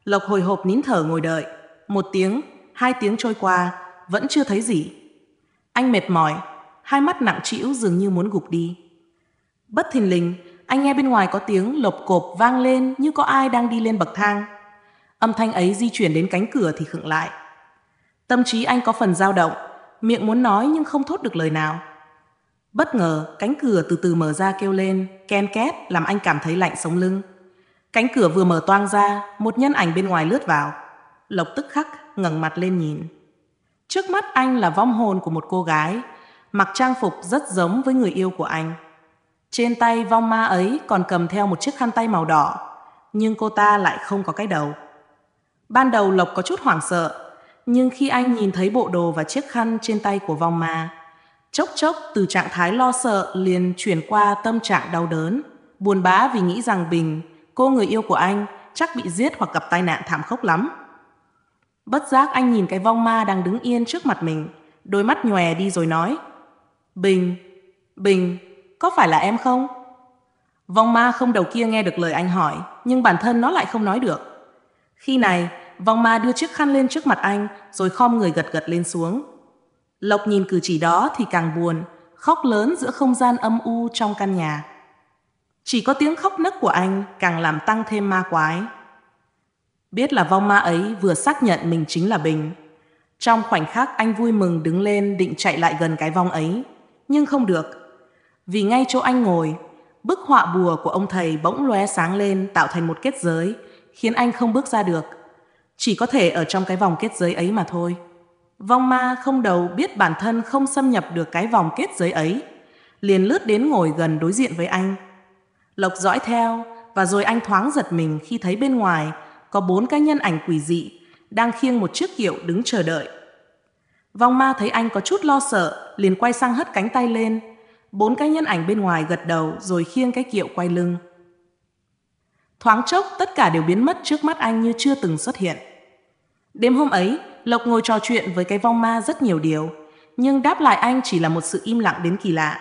Lộc hồi hộp nín thở ngồi đợi. Một tiếng, hai tiếng trôi qua, vẫn chưa thấy gì. Anh mệt mỏi, hai mắt nặng trĩu dường như muốn gục đi. Bất thình lình, anh nghe bên ngoài có tiếng lộp cộp vang lên như có ai đang đi lên bậc thang. Âm thanh ấy di chuyển đến cánh cửa thì khựng lại. Tâm trí anh có phần dao động, miệng muốn nói nhưng không thốt được lời nào. Bất ngờ, cánh cửa từ từ mở ra kêu lên, ken két làm anh cảm thấy lạnh sống lưng. Cánh cửa vừa mở toang ra, một nhân ảnh bên ngoài lướt vào. Lộc tức khắc ngẩng mặt lên nhìn. Trước mắt anh là vong hồn của một cô gái, mặc trang phục rất giống với người yêu của anh. Trên tay vong ma ấy còn cầm theo một chiếc khăn tay màu đỏ, nhưng cô ta lại không có cái đầu. Ban đầu Lộc có chút hoảng sợ, nhưng khi anh nhìn thấy bộ đồ và chiếc khăn trên tay của vong ma, chốc chốc từ trạng thái lo sợ liền chuyển qua tâm trạng đau đớn, buồn bã vì nghĩ rằng Bình cô người yêu của anh chắc bị giết hoặc gặp tai nạn thảm khốc lắm. Bất giác anh nhìn cái vong ma đang đứng yên trước mặt mình, đôi mắt nhòe đi rồi nói. Bình, Bình, có phải là em không? Vong ma không đầu kia nghe được lời anh hỏi, nhưng bản thân nó lại không nói được. Khi này, vong ma đưa chiếc khăn lên trước mặt anh, rồi khom người gật gật lên xuống. Lộc nhìn cử chỉ đó thì càng buồn, khóc lớn giữa không gian âm u trong căn nhà. Chỉ có tiếng khóc nấc của anh càng làm tăng thêm ma quái. Biết là vong ma ấy vừa xác nhận mình chính là Bình. Trong khoảnh khắc anh vui mừng đứng lên định chạy lại gần cái vong ấy. Nhưng không được. Vì ngay chỗ anh ngồi, bức họa bùa của ông thầy bỗng lóe sáng lên tạo thành một kết giới, khiến anh không bước ra được. Chỉ có thể ở trong cái vòng kết giới ấy mà thôi. Vong ma không đầu biết bản thân không xâm nhập được cái vòng kết giới ấy. Liền lướt đến ngồi gần đối diện với anh. Lộc dõi theo và rồi anh thoáng giật mình khi thấy bên ngoài có bốn cái nhân ảnh quỷ dị đang khiêng một chiếc kiệu đứng chờ đợi. Vong ma thấy anh có chút lo sợ, liền quay sang hất cánh tay lên. Bốn cái nhân ảnh bên ngoài gật đầu rồi khiêng cái kiệu quay lưng. Thoáng chốc tất cả đều biến mất trước mắt anh như chưa từng xuất hiện. Đêm hôm ấy, Lộc ngồi trò chuyện với cái vong ma rất nhiều điều, nhưng đáp lại anh chỉ là một sự im lặng đến kỳ lạ.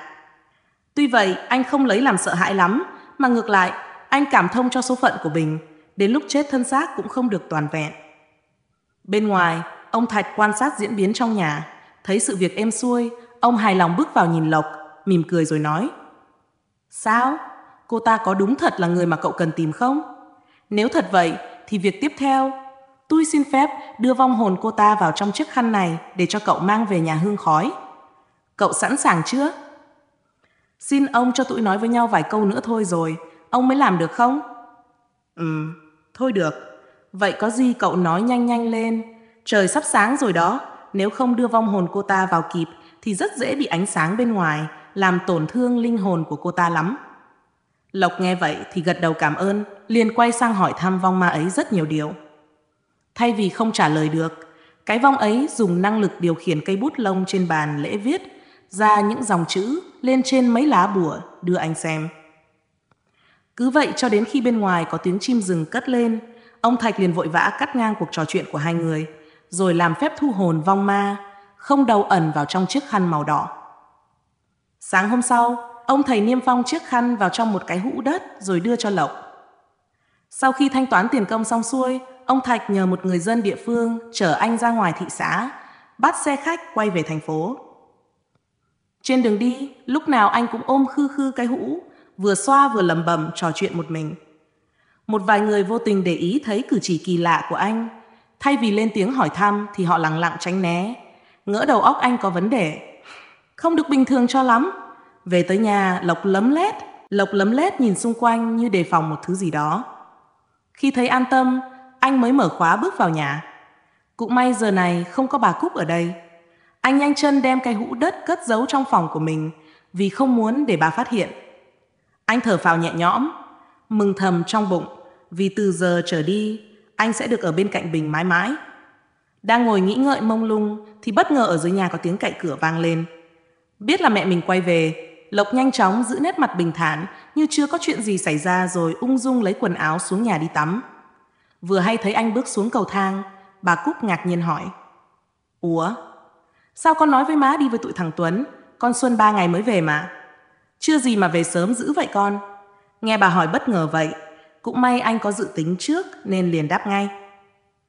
Tuy vậy, anh không lấy làm sợ hãi lắm mà ngược lại, anh cảm thông cho số phận của Bình đến lúc chết thân xác cũng không được toàn vẹn. Bên ngoài, ông Thạch quan sát diễn biến trong nhà, thấy sự việc êm xuôi, ông hài lòng bước vào nhìn Lộc, mỉm cười rồi nói. Sao? Cô ta có đúng thật là người mà cậu cần tìm không? Nếu thật vậy, thì việc tiếp theo, tôi xin phép đưa vong hồn cô ta vào trong chiếc khăn này để cho cậu mang về nhà hương khói. Cậu sẵn sàng chưa? Xin ông cho tụi nói với nhau vài câu nữa thôi rồi, ông mới làm được không? Ừ, thôi được. Vậy có gì cậu nói nhanh nhanh lên. Trời sắp sáng rồi đó, nếu không đưa vong hồn cô ta vào kịp thì rất dễ bị ánh sáng bên ngoài làm tổn thương linh hồn của cô ta lắm. Lộc nghe vậy thì gật đầu cảm ơn, liền quay sang hỏi thăm vong ma ấy rất nhiều điều. Thay vì không trả lời được, cái vong ấy dùng năng lực điều khiển cây bút lông trên bàn lễ viết ra những dòng chữ lên trên mấy lá bùa đưa anh xem. Cứ vậy cho đến khi bên ngoài có tiếng chim rừng cất lên, ông Thạch liền vội vã cắt ngang cuộc trò chuyện của hai người, rồi làm phép thu hồn vong ma, không đầu ẩn vào trong chiếc khăn màu đỏ. Sáng hôm sau, ông thầy niêm phong chiếc khăn vào trong một cái hũ đất rồi đưa cho Lộc. Sau khi thanh toán tiền công xong xuôi, ông Thạch nhờ một người dân địa phương chở anh ra ngoài thị xã, bắt xe khách quay về thành phố. Trên đường đi, lúc nào anh cũng ôm khư khư cái hũ, vừa xoa vừa lầm bầm trò chuyện một mình. Một vài người vô tình để ý thấy cử chỉ kỳ lạ của anh. Thay vì lên tiếng hỏi thăm thì họ lặng lặng tránh né. Ngỡ đầu óc anh có vấn đề. Không được bình thường cho lắm. Về tới nhà, Lộc lấm lét. Lộc lấm lét nhìn xung quanh như đề phòng một thứ gì đó. Khi thấy an tâm, anh mới mở khóa bước vào nhà. Cũng may giờ này không có bà Cúc ở đây. Anh nhanh chân đem cái hũ đất cất giấu trong phòng của mình vì không muốn để bà phát hiện. Anh thở phào nhẹ nhõm, mừng thầm trong bụng vì từ giờ trở đi anh sẽ được ở bên cạnh Bình mãi mãi. Đang ngồi nghĩ ngợi mông lung thì bất ngờ ở dưới nhà có tiếng cậy cửa vang lên. Biết là mẹ mình quay về, Lộc nhanh chóng giữ nét mặt bình thản như chưa có chuyện gì xảy ra rồi ung dung lấy quần áo xuống nhà đi tắm. Vừa hay thấy anh bước xuống cầu thang, bà Cúc ngạc nhiên hỏi. Ủa, Sao con nói với má đi với tụi thằng Tuấn, con Xuân ba ngày mới về mà. Chưa gì mà về sớm dữ vậy con. Nghe bà hỏi bất ngờ vậy, cũng may anh có dự tính trước nên liền đáp ngay.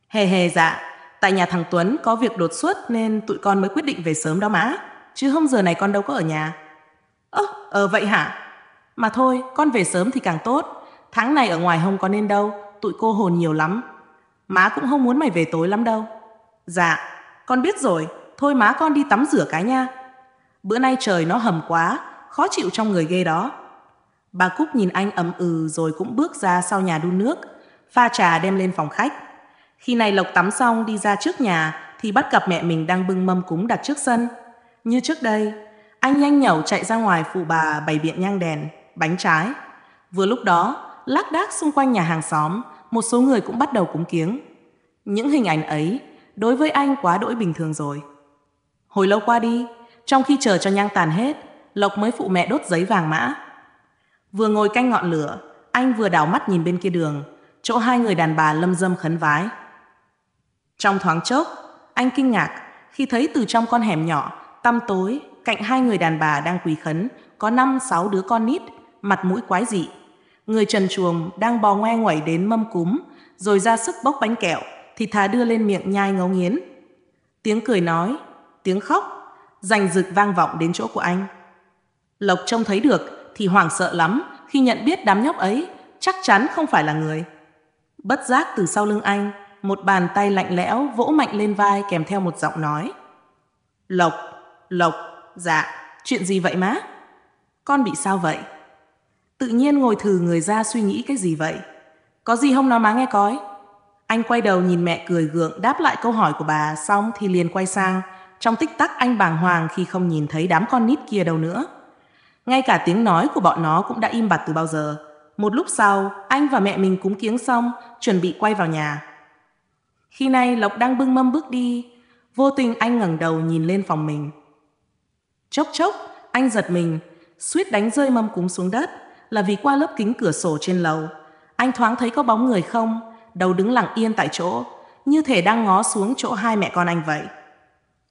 Hề hề dạ, tại nhà thằng Tuấn có việc đột xuất nên tụi con mới quyết định về sớm đó má, chứ không giờ này con đâu có ở nhà. Ơ, ờ, ờ vậy hả? Mà thôi, con về sớm thì càng tốt, tháng này ở ngoài không có nên đâu, tụi cô hồn nhiều lắm. Má cũng không muốn mày về tối lắm đâu. Dạ, con biết rồi, Thôi má con đi tắm rửa cái nha. Bữa nay trời nó hầm quá, khó chịu trong người ghê đó. Bà Cúc nhìn anh ấm ừ rồi cũng bước ra sau nhà đun nước, pha trà đem lên phòng khách. Khi này Lộc tắm xong đi ra trước nhà thì bắt gặp mẹ mình đang bưng mâm cúng đặt trước sân. Như trước đây, anh nhanh nhẩu chạy ra ngoài phụ bà bày biện nhang đèn, bánh trái. Vừa lúc đó, lác đác xung quanh nhà hàng xóm, một số người cũng bắt đầu cúng kiếng. Những hình ảnh ấy, đối với anh quá đỗi bình thường rồi. Hồi lâu qua đi, trong khi chờ cho nhang tàn hết, Lộc mới phụ mẹ đốt giấy vàng mã. Vừa ngồi canh ngọn lửa, anh vừa đảo mắt nhìn bên kia đường, chỗ hai người đàn bà lâm dâm khấn vái. Trong thoáng chốc, anh kinh ngạc khi thấy từ trong con hẻm nhỏ, tăm tối, cạnh hai người đàn bà đang quỳ khấn, có năm sáu đứa con nít, mặt mũi quái dị. Người trần chuồng đang bò ngoe ngoẩy đến mâm cúm, rồi ra sức bốc bánh kẹo, thì thà đưa lên miệng nhai ngấu nghiến. Tiếng cười nói, tiếng khóc, rành rực vang vọng đến chỗ của anh. Lộc trông thấy được thì hoảng sợ lắm khi nhận biết đám nhóc ấy chắc chắn không phải là người. Bất giác từ sau lưng anh, một bàn tay lạnh lẽo vỗ mạnh lên vai kèm theo một giọng nói. Lộc, Lộc, dạ, chuyện gì vậy má? Con bị sao vậy? Tự nhiên ngồi thử người ra suy nghĩ cái gì vậy? Có gì không nói má nghe coi? Anh quay đầu nhìn mẹ cười gượng đáp lại câu hỏi của bà xong thì liền quay sang trong tích tắc anh bàng hoàng khi không nhìn thấy đám con nít kia đâu nữa. Ngay cả tiếng nói của bọn nó cũng đã im bặt từ bao giờ. Một lúc sau, anh và mẹ mình cúng kiếng xong, chuẩn bị quay vào nhà. Khi này Lộc đang bưng mâm bước đi, vô tình anh ngẩng đầu nhìn lên phòng mình. Chốc chốc, anh giật mình, suýt đánh rơi mâm cúng xuống đất là vì qua lớp kính cửa sổ trên lầu. Anh thoáng thấy có bóng người không, đầu đứng lặng yên tại chỗ, như thể đang ngó xuống chỗ hai mẹ con anh vậy.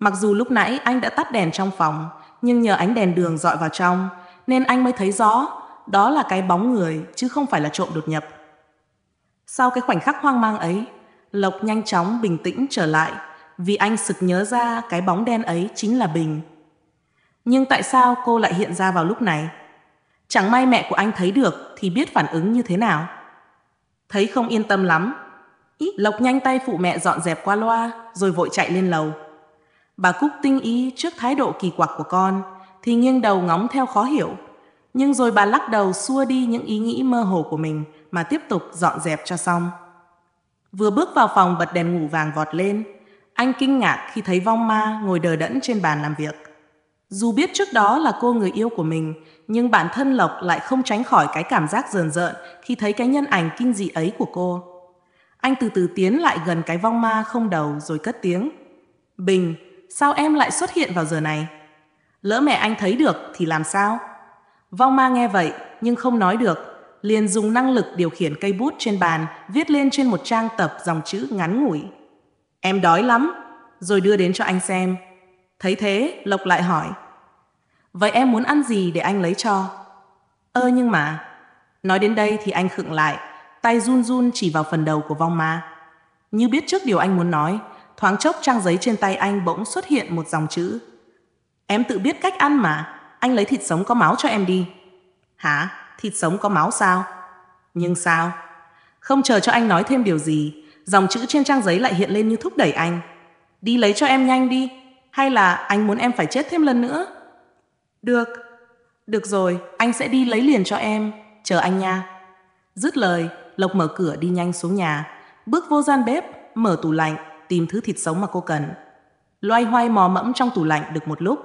Mặc dù lúc nãy anh đã tắt đèn trong phòng, nhưng nhờ ánh đèn đường dọi vào trong, nên anh mới thấy rõ đó là cái bóng người chứ không phải là trộm đột nhập. Sau cái khoảnh khắc hoang mang ấy, Lộc nhanh chóng bình tĩnh trở lại vì anh sực nhớ ra cái bóng đen ấy chính là Bình. Nhưng tại sao cô lại hiện ra vào lúc này? Chẳng may mẹ của anh thấy được thì biết phản ứng như thế nào. Thấy không yên tâm lắm, Lộc nhanh tay phụ mẹ dọn dẹp qua loa rồi vội chạy lên lầu. Bà Cúc tinh ý trước thái độ kỳ quặc của con, thì nghiêng đầu ngóng theo khó hiểu. Nhưng rồi bà lắc đầu xua đi những ý nghĩ mơ hồ của mình mà tiếp tục dọn dẹp cho xong. Vừa bước vào phòng bật đèn ngủ vàng vọt lên, anh kinh ngạc khi thấy vong ma ngồi đờ đẫn trên bàn làm việc. Dù biết trước đó là cô người yêu của mình, nhưng bản thân Lộc lại không tránh khỏi cái cảm giác rờn rợn khi thấy cái nhân ảnh kinh dị ấy của cô. Anh từ từ tiến lại gần cái vong ma không đầu rồi cất tiếng. Bình, Sao em lại xuất hiện vào giờ này? Lỡ mẹ anh thấy được thì làm sao? Vong ma nghe vậy nhưng không nói được, liền dùng năng lực điều khiển cây bút trên bàn viết lên trên một trang tập dòng chữ ngắn ngủi. Em đói lắm, rồi đưa đến cho anh xem. Thấy thế, Lộc lại hỏi. Vậy em muốn ăn gì để anh lấy cho? Ơ ờ, nhưng mà... Nói đến đây thì anh khựng lại, tay run run chỉ vào phần đầu của vong ma. Như biết trước điều anh muốn nói, thoáng chốc trang giấy trên tay anh bỗng xuất hiện một dòng chữ. Em tự biết cách ăn mà, anh lấy thịt sống có máu cho em đi. Hả? Thịt sống có máu sao? Nhưng sao? Không chờ cho anh nói thêm điều gì, dòng chữ trên trang giấy lại hiện lên như thúc đẩy anh. Đi lấy cho em nhanh đi, hay là anh muốn em phải chết thêm lần nữa? Được, được rồi, anh sẽ đi lấy liền cho em, chờ anh nha. Dứt lời, Lộc mở cửa đi nhanh xuống nhà, bước vô gian bếp, mở tủ lạnh, tìm thứ thịt sống mà cô cần. Loay hoay mò mẫm trong tủ lạnh được một lúc,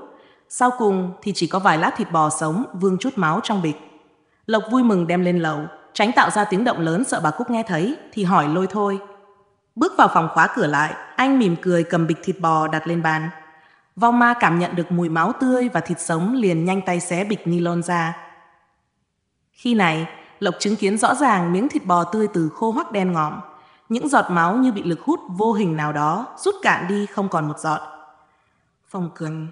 sau cùng thì chỉ có vài lát thịt bò sống vương chút máu trong bịch. Lộc vui mừng đem lên lầu, tránh tạo ra tiếng động lớn sợ bà Cúc nghe thấy thì hỏi lôi thôi. Bước vào phòng khóa cửa lại, anh mỉm cười cầm bịch thịt bò đặt lên bàn. Vong ma cảm nhận được mùi máu tươi và thịt sống liền nhanh tay xé bịch ni ra. Khi này, Lộc chứng kiến rõ ràng miếng thịt bò tươi từ khô hoắc đen ngòm. Những giọt máu như bị lực hút vô hình nào đó rút cạn đi không còn một giọt. Phong Cường...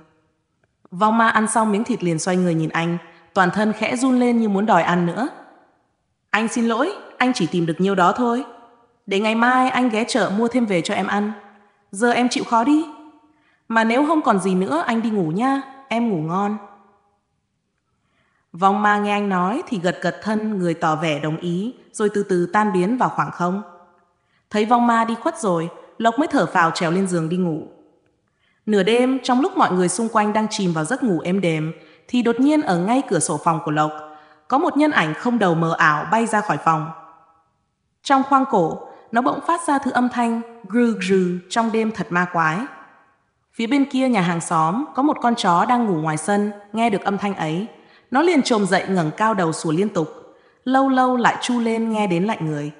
Vong ma ăn xong miếng thịt liền xoay người nhìn anh, toàn thân khẽ run lên như muốn đòi ăn nữa. Anh xin lỗi, anh chỉ tìm được nhiêu đó thôi. Để ngày mai anh ghé chợ mua thêm về cho em ăn. Giờ em chịu khó đi. Mà nếu không còn gì nữa anh đi ngủ nha, em ngủ ngon. Vong ma nghe anh nói thì gật gật thân người tỏ vẻ đồng ý rồi từ từ tan biến vào khoảng không. Thấy vong ma đi khuất rồi, Lộc mới thở phào trèo lên giường đi ngủ. Nửa đêm, trong lúc mọi người xung quanh đang chìm vào giấc ngủ êm đềm, thì đột nhiên ở ngay cửa sổ phòng của Lộc, có một nhân ảnh không đầu mờ ảo bay ra khỏi phòng. Trong khoang cổ, nó bỗng phát ra thứ âm thanh grừ grừ trong đêm thật ma quái. Phía bên kia nhà hàng xóm có một con chó đang ngủ ngoài sân, nghe được âm thanh ấy. Nó liền trồm dậy ngẩng cao đầu sủa liên tục, lâu lâu lại chu lên nghe đến lạnh người.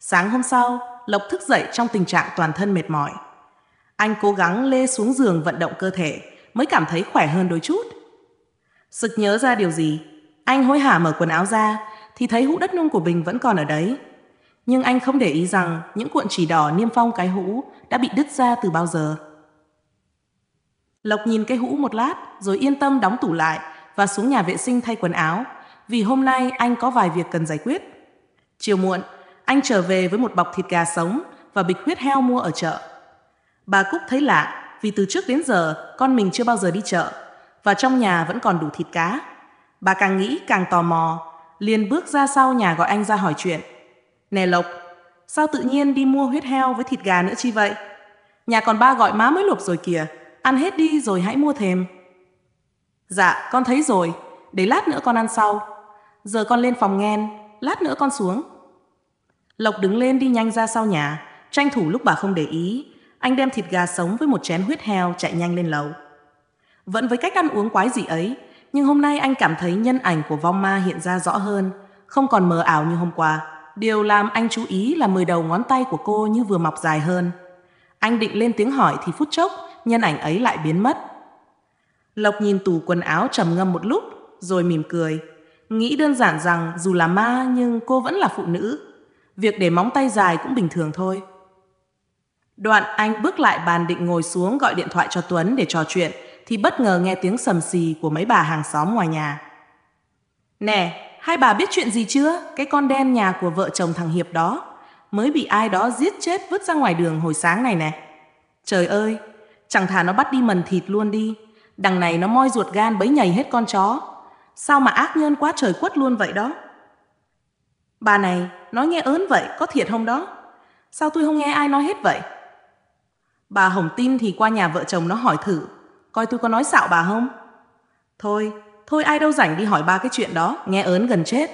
Sáng hôm sau, Lộc thức dậy trong tình trạng toàn thân mệt mỏi. Anh cố gắng lê xuống giường vận động cơ thể mới cảm thấy khỏe hơn đôi chút. Sực nhớ ra điều gì, anh hối hả mở quần áo ra thì thấy hũ đất nung của mình vẫn còn ở đấy. Nhưng anh không để ý rằng những cuộn chỉ đỏ niêm phong cái hũ đã bị đứt ra từ bao giờ. Lộc nhìn cái hũ một lát rồi yên tâm đóng tủ lại và xuống nhà vệ sinh thay quần áo vì hôm nay anh có vài việc cần giải quyết. Chiều muộn, anh trở về với một bọc thịt gà sống và bịch huyết heo mua ở chợ. Bà Cúc thấy lạ vì từ trước đến giờ con mình chưa bao giờ đi chợ và trong nhà vẫn còn đủ thịt cá. Bà càng nghĩ càng tò mò, liền bước ra sau nhà gọi anh ra hỏi chuyện. Nè Lộc, sao tự nhiên đi mua huyết heo với thịt gà nữa chi vậy? Nhà còn ba gọi má mới luộc rồi kìa, ăn hết đi rồi hãy mua thêm. Dạ, con thấy rồi, để lát nữa con ăn sau. Giờ con lên phòng nghen, lát nữa con xuống. Lộc đứng lên đi nhanh ra sau nhà, tranh thủ lúc bà không để ý, anh đem thịt gà sống với một chén huyết heo chạy nhanh lên lầu. Vẫn với cách ăn uống quái gì ấy, nhưng hôm nay anh cảm thấy nhân ảnh của vong ma hiện ra rõ hơn, không còn mờ ảo như hôm qua. Điều làm anh chú ý là mười đầu ngón tay của cô như vừa mọc dài hơn. Anh định lên tiếng hỏi thì phút chốc, nhân ảnh ấy lại biến mất. Lộc nhìn tủ quần áo trầm ngâm một lúc, rồi mỉm cười. Nghĩ đơn giản rằng dù là ma nhưng cô vẫn là phụ nữ, Việc để móng tay dài cũng bình thường thôi. Đoạn anh bước lại bàn định ngồi xuống gọi điện thoại cho Tuấn để trò chuyện thì bất ngờ nghe tiếng sầm xì của mấy bà hàng xóm ngoài nhà. Nè, hai bà biết chuyện gì chưa? Cái con đen nhà của vợ chồng thằng Hiệp đó mới bị ai đó giết chết vứt ra ngoài đường hồi sáng này nè. Trời ơi, chẳng thà nó bắt đi mần thịt luôn đi. Đằng này nó moi ruột gan bấy nhầy hết con chó. Sao mà ác nhân quá trời quất luôn vậy đó? Bà này, nói nghe ớn vậy, có thiệt không đó? Sao tôi không nghe ai nói hết vậy? Bà Hồng tin thì qua nhà vợ chồng nó hỏi thử, coi tôi có nói xạo bà không? Thôi, thôi ai đâu rảnh đi hỏi ba cái chuyện đó, nghe ớn gần chết.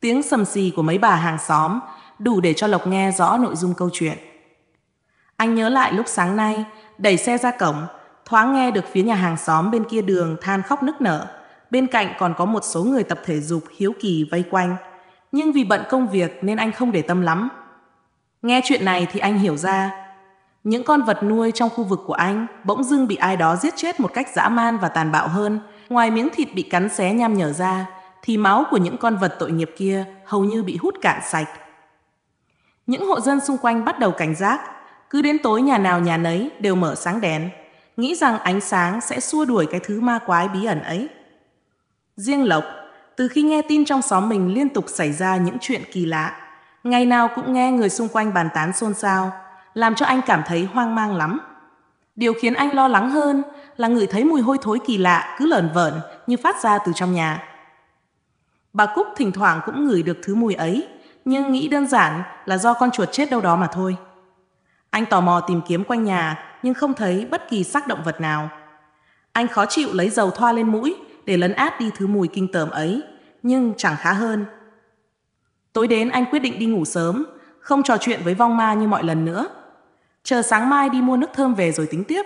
Tiếng sầm xì của mấy bà hàng xóm đủ để cho Lộc nghe rõ nội dung câu chuyện. Anh nhớ lại lúc sáng nay, đẩy xe ra cổng, thoáng nghe được phía nhà hàng xóm bên kia đường than khóc nức nở. Bên cạnh còn có một số người tập thể dục hiếu kỳ vây quanh. Nhưng vì bận công việc nên anh không để tâm lắm. Nghe chuyện này thì anh hiểu ra. Những con vật nuôi trong khu vực của anh bỗng dưng bị ai đó giết chết một cách dã man và tàn bạo hơn. Ngoài miếng thịt bị cắn xé nham nhở ra, thì máu của những con vật tội nghiệp kia hầu như bị hút cạn sạch. Những hộ dân xung quanh bắt đầu cảnh giác, cứ đến tối nhà nào nhà nấy đều mở sáng đèn, nghĩ rằng ánh sáng sẽ xua đuổi cái thứ ma quái bí ẩn ấy. Riêng Lộc, từ khi nghe tin trong xóm mình liên tục xảy ra những chuyện kỳ lạ, ngày nào cũng nghe người xung quanh bàn tán xôn xao, làm cho anh cảm thấy hoang mang lắm. Điều khiến anh lo lắng hơn là ngửi thấy mùi hôi thối kỳ lạ cứ lởn vởn như phát ra từ trong nhà. Bà Cúc thỉnh thoảng cũng ngửi được thứ mùi ấy, nhưng nghĩ đơn giản là do con chuột chết đâu đó mà thôi. Anh tò mò tìm kiếm quanh nhà nhưng không thấy bất kỳ xác động vật nào. Anh khó chịu lấy dầu thoa lên mũi để lấn át đi thứ mùi kinh tởm ấy, nhưng chẳng khá hơn. Tối đến anh quyết định đi ngủ sớm, không trò chuyện với vong ma như mọi lần nữa. Chờ sáng mai đi mua nước thơm về rồi tính tiếp.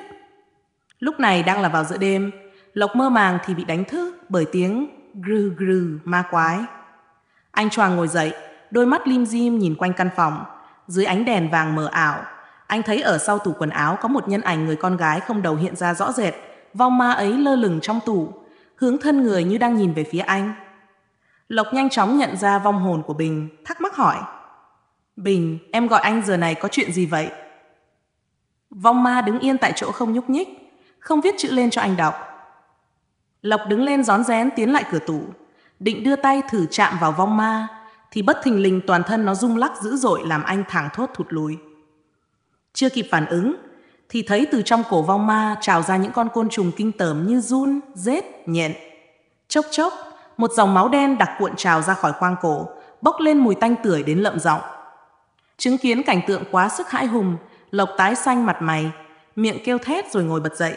Lúc này đang là vào giữa đêm, Lộc mơ màng thì bị đánh thức bởi tiếng grừ grừ ma quái. Anh choàng ngồi dậy, đôi mắt lim dim nhìn quanh căn phòng. Dưới ánh đèn vàng mờ ảo, anh thấy ở sau tủ quần áo có một nhân ảnh người con gái không đầu hiện ra rõ rệt. Vong ma ấy lơ lửng trong tủ, hướng thân người như đang nhìn về phía anh. Lộc nhanh chóng nhận ra vong hồn của Bình, thắc mắc hỏi. Bình, em gọi anh giờ này có chuyện gì vậy? Vong ma đứng yên tại chỗ không nhúc nhích, không viết chữ lên cho anh đọc. Lộc đứng lên rón rén tiến lại cửa tủ, định đưa tay thử chạm vào vong ma, thì bất thình lình toàn thân nó rung lắc dữ dội làm anh thẳng thốt thụt lùi. Chưa kịp phản ứng, thì thấy từ trong cổ vong ma trào ra những con côn trùng kinh tởm như run, rết, nhện. Chốc chốc, một dòng máu đen đặc cuộn trào ra khỏi quang cổ, bốc lên mùi tanh tưởi đến lợm giọng. Chứng kiến cảnh tượng quá sức hãi hùng, Lộc tái xanh mặt mày, miệng kêu thét rồi ngồi bật dậy.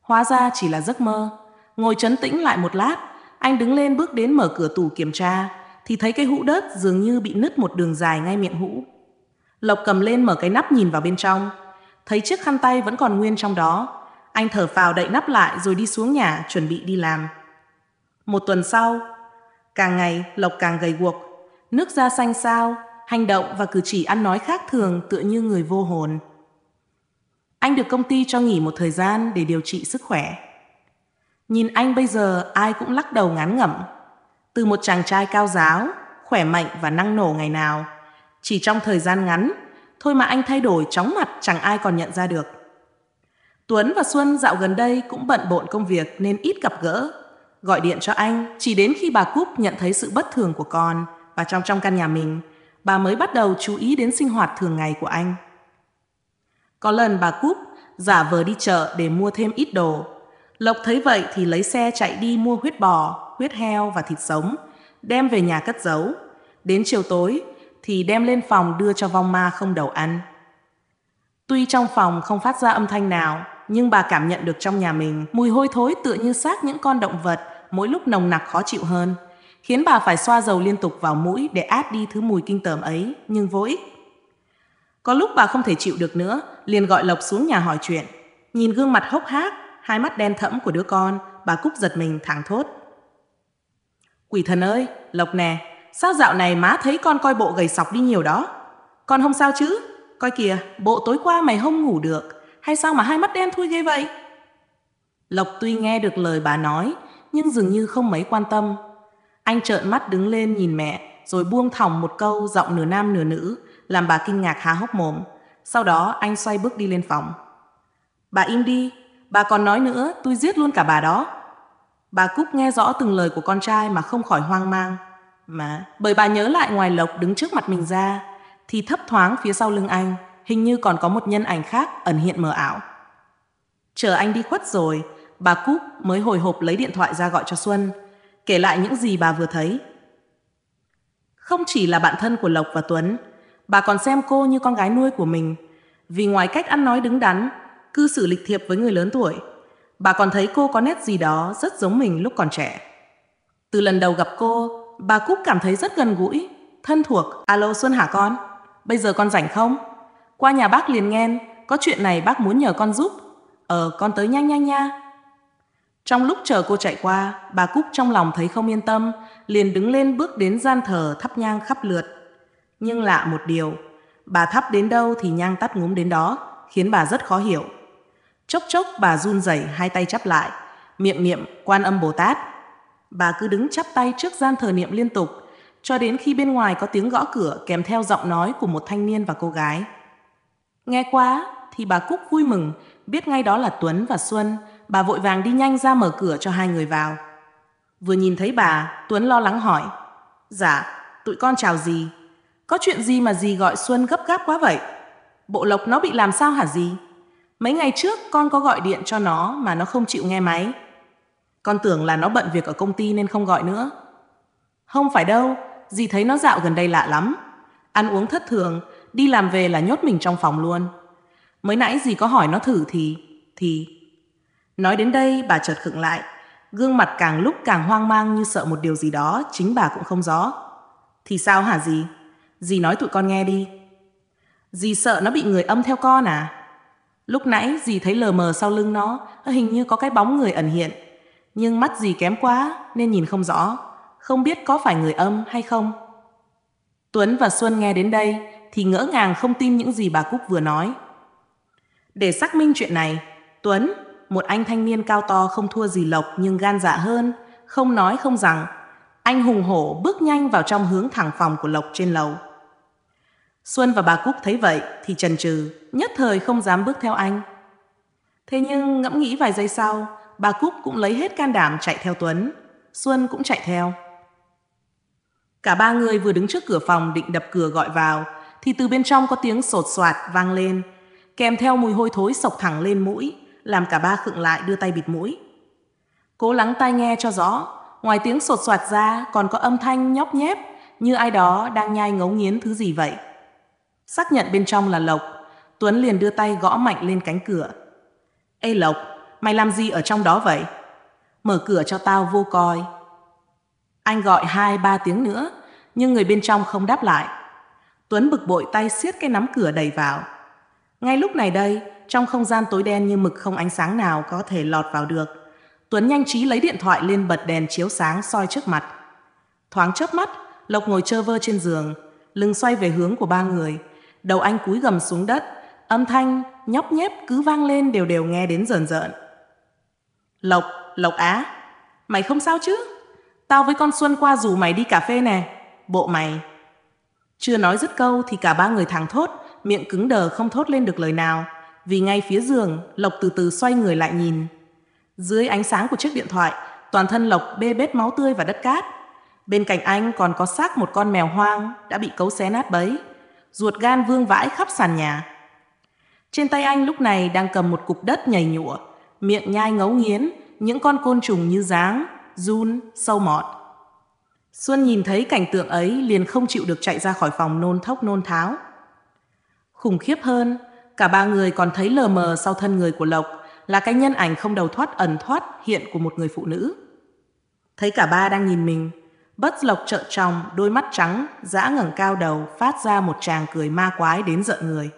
Hóa ra chỉ là giấc mơ. Ngồi chấn tĩnh lại một lát, anh đứng lên bước đến mở cửa tủ kiểm tra, thì thấy cái hũ đất dường như bị nứt một đường dài ngay miệng hũ. Lộc cầm lên mở cái nắp nhìn vào bên trong, thấy chiếc khăn tay vẫn còn nguyên trong đó. Anh thở vào đậy nắp lại rồi đi xuống nhà chuẩn bị đi làm. Một tuần sau, càng ngày Lộc càng gầy guộc, nước da xanh xao, hành động và cử chỉ ăn nói khác thường tựa như người vô hồn. Anh được công ty cho nghỉ một thời gian để điều trị sức khỏe. Nhìn anh bây giờ ai cũng lắc đầu ngán ngẩm. Từ một chàng trai cao giáo, khỏe mạnh và năng nổ ngày nào, chỉ trong thời gian ngắn thôi mà anh thay đổi chóng mặt chẳng ai còn nhận ra được. Tuấn và Xuân dạo gần đây cũng bận bộn công việc nên ít gặp gỡ. Gọi điện cho anh chỉ đến khi bà Cúp nhận thấy sự bất thường của con và trong trong căn nhà mình, bà mới bắt đầu chú ý đến sinh hoạt thường ngày của anh. Có lần bà Cúp giả vờ đi chợ để mua thêm ít đồ. Lộc thấy vậy thì lấy xe chạy đi mua huyết bò, huyết heo và thịt sống, đem về nhà cất giấu. Đến chiều tối, thì đem lên phòng đưa cho vong ma không đầu ăn. Tuy trong phòng không phát ra âm thanh nào, nhưng bà cảm nhận được trong nhà mình mùi hôi thối tựa như xác những con động vật mỗi lúc nồng nặc khó chịu hơn, khiến bà phải xoa dầu liên tục vào mũi để át đi thứ mùi kinh tởm ấy, nhưng vô ích. Có lúc bà không thể chịu được nữa, liền gọi Lộc xuống nhà hỏi chuyện. Nhìn gương mặt hốc hác, hai mắt đen thẫm của đứa con, bà Cúc giật mình thẳng thốt. Quỷ thần ơi, Lộc nè, Sao dạo này má thấy con coi bộ gầy sọc đi nhiều đó? Con không sao chứ? Coi kìa, bộ tối qua mày không ngủ được, hay sao mà hai mắt đen thui ghê vậy? Lộc tuy nghe được lời bà nói, nhưng dường như không mấy quan tâm. Anh trợn mắt đứng lên nhìn mẹ, rồi buông thòng một câu giọng nửa nam nửa nữ, làm bà kinh ngạc há hốc mồm. Sau đó anh xoay bước đi lên phòng. Bà im đi, bà còn nói nữa, tôi giết luôn cả bà đó. Bà Cúc nghe rõ từng lời của con trai mà không khỏi hoang mang. Mà, bởi bà nhớ lại ngoài Lộc đứng trước mặt mình ra, thì thấp thoáng phía sau lưng anh, hình như còn có một nhân ảnh khác ẩn hiện mờ ảo. Chờ anh đi khuất rồi, bà Cúc mới hồi hộp lấy điện thoại ra gọi cho Xuân, kể lại những gì bà vừa thấy. Không chỉ là bạn thân của Lộc và Tuấn, bà còn xem cô như con gái nuôi của mình, vì ngoài cách ăn nói đứng đắn, cư xử lịch thiệp với người lớn tuổi, bà còn thấy cô có nét gì đó rất giống mình lúc còn trẻ. Từ lần đầu gặp cô, Bà Cúc cảm thấy rất gần gũi, thân thuộc. Alo Xuân hả con? Bây giờ con rảnh không? Qua nhà bác liền nghe, có chuyện này bác muốn nhờ con giúp. Ờ, con tới nhanh nhanh nha. Trong lúc chờ cô chạy qua, bà Cúc trong lòng thấy không yên tâm, liền đứng lên bước đến gian thờ thắp nhang khắp lượt. Nhưng lạ một điều, bà thắp đến đâu thì nhang tắt ngúm đến đó, khiến bà rất khó hiểu. Chốc chốc bà run rẩy hai tay chắp lại, miệng niệm quan âm Bồ Tát Bà cứ đứng chắp tay trước gian thờ niệm liên tục, cho đến khi bên ngoài có tiếng gõ cửa kèm theo giọng nói của một thanh niên và cô gái. Nghe quá thì bà Cúc vui mừng, biết ngay đó là Tuấn và Xuân, bà vội vàng đi nhanh ra mở cửa cho hai người vào. Vừa nhìn thấy bà, Tuấn lo lắng hỏi, Dạ, tụi con chào gì? Có chuyện gì mà dì gọi Xuân gấp gáp quá vậy? Bộ lộc nó bị làm sao hả dì? Mấy ngày trước con có gọi điện cho nó mà nó không chịu nghe máy. Con tưởng là nó bận việc ở công ty nên không gọi nữa. Không phải đâu, dì thấy nó dạo gần đây lạ lắm. Ăn uống thất thường, đi làm về là nhốt mình trong phòng luôn. Mới nãy dì có hỏi nó thử thì, thì... Nói đến đây bà chợt khựng lại, gương mặt càng lúc càng hoang mang như sợ một điều gì đó chính bà cũng không rõ. Thì sao hả dì? Dì nói tụi con nghe đi. Dì sợ nó bị người âm theo con à? Lúc nãy dì thấy lờ mờ sau lưng nó, hình như có cái bóng người ẩn hiện nhưng mắt gì kém quá nên nhìn không rõ, không biết có phải người âm hay không. Tuấn và Xuân nghe đến đây thì ngỡ ngàng không tin những gì bà Cúc vừa nói. Để xác minh chuyện này, Tuấn, một anh thanh niên cao to không thua gì Lộc nhưng gan dạ hơn, không nói không rằng, anh hùng hổ bước nhanh vào trong hướng thẳng phòng của Lộc trên lầu. Xuân và bà Cúc thấy vậy thì chần chừ, nhất thời không dám bước theo anh. Thế nhưng ngẫm nghĩ vài giây sau, bà Cúc cũng lấy hết can đảm chạy theo Tuấn. Xuân cũng chạy theo. Cả ba người vừa đứng trước cửa phòng định đập cửa gọi vào, thì từ bên trong có tiếng sột soạt vang lên, kèm theo mùi hôi thối sộc thẳng lên mũi, làm cả ba khựng lại đưa tay bịt mũi. Cố lắng tai nghe cho rõ, ngoài tiếng sột soạt ra còn có âm thanh nhóc nhép như ai đó đang nhai ngấu nghiến thứ gì vậy. Xác nhận bên trong là Lộc, Tuấn liền đưa tay gõ mạnh lên cánh cửa. Ê Lộc, Mày làm gì ở trong đó vậy? Mở cửa cho tao vô coi. Anh gọi hai ba tiếng nữa, nhưng người bên trong không đáp lại. Tuấn bực bội tay siết cái nắm cửa đẩy vào. Ngay lúc này đây, trong không gian tối đen như mực không ánh sáng nào có thể lọt vào được, Tuấn nhanh trí lấy điện thoại lên bật đèn chiếu sáng soi trước mặt. Thoáng chớp mắt, Lộc ngồi chơ vơ trên giường, lưng xoay về hướng của ba người. Đầu anh cúi gầm xuống đất, âm thanh nhóc nhép cứ vang lên đều đều nghe đến rờn rợn. Lộc, Lộc Á, mày không sao chứ? Tao với con Xuân qua rủ mày đi cà phê nè, bộ mày. Chưa nói dứt câu thì cả ba người thẳng thốt, miệng cứng đờ không thốt lên được lời nào, vì ngay phía giường, Lộc từ từ xoay người lại nhìn. Dưới ánh sáng của chiếc điện thoại, toàn thân Lộc bê bết máu tươi và đất cát. Bên cạnh anh còn có xác một con mèo hoang đã bị cấu xé nát bấy, ruột gan vương vãi khắp sàn nhà. Trên tay anh lúc này đang cầm một cục đất nhầy nhụa, miệng nhai ngấu nghiến, những con côn trùng như dáng, run, sâu mọt. Xuân nhìn thấy cảnh tượng ấy liền không chịu được chạy ra khỏi phòng nôn thốc nôn tháo. Khủng khiếp hơn, cả ba người còn thấy lờ mờ sau thân người của Lộc là cái nhân ảnh không đầu thoát ẩn thoát hiện của một người phụ nữ. Thấy cả ba đang nhìn mình, bất Lộc trợn tròng, đôi mắt trắng, dã ngẩng cao đầu, phát ra một tràng cười ma quái đến giận người.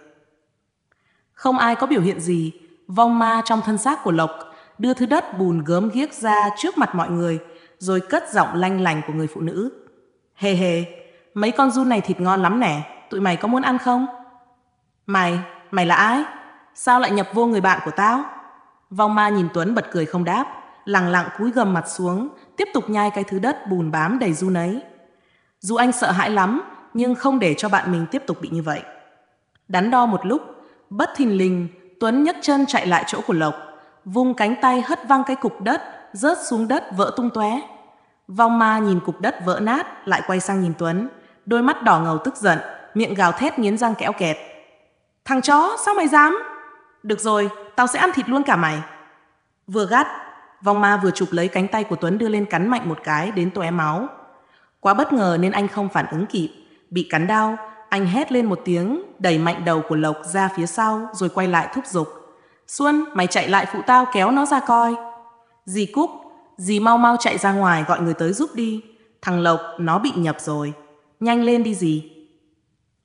Không ai có biểu hiện gì, vong ma trong thân xác của Lộc, đưa thứ đất bùn gớm ghiếc ra trước mặt mọi người, rồi cất giọng lanh lành của người phụ nữ. Hề hề, mấy con run này thịt ngon lắm nè, tụi mày có muốn ăn không? Mày, mày là ai? Sao lại nhập vô người bạn của tao? Vong ma nhìn Tuấn bật cười không đáp, lặng lặng cúi gầm mặt xuống, tiếp tục nhai cái thứ đất bùn bám đầy run ấy. Dù anh sợ hãi lắm, nhưng không để cho bạn mình tiếp tục bị như vậy. Đắn đo một lúc, bất thình lình Tuấn nhấc chân chạy lại chỗ của Lộc, vung cánh tay hất văng cái cục đất, rớt xuống đất vỡ tung tóe. Vong ma nhìn cục đất vỡ nát, lại quay sang nhìn Tuấn, đôi mắt đỏ ngầu tức giận, miệng gào thét nghiến răng kẽo kẹt. Thằng chó, sao mày dám? Được rồi, tao sẽ ăn thịt luôn cả mày. Vừa gắt, vong ma vừa chụp lấy cánh tay của Tuấn đưa lên cắn mạnh một cái đến tóe máu. Quá bất ngờ nên anh không phản ứng kịp, bị cắn đau, anh hét lên một tiếng, đẩy mạnh đầu của Lộc ra phía sau rồi quay lại thúc giục. Xuân, mày chạy lại phụ tao kéo nó ra coi. Dì Cúc, dì mau mau chạy ra ngoài gọi người tới giúp đi. Thằng Lộc, nó bị nhập rồi. Nhanh lên đi dì.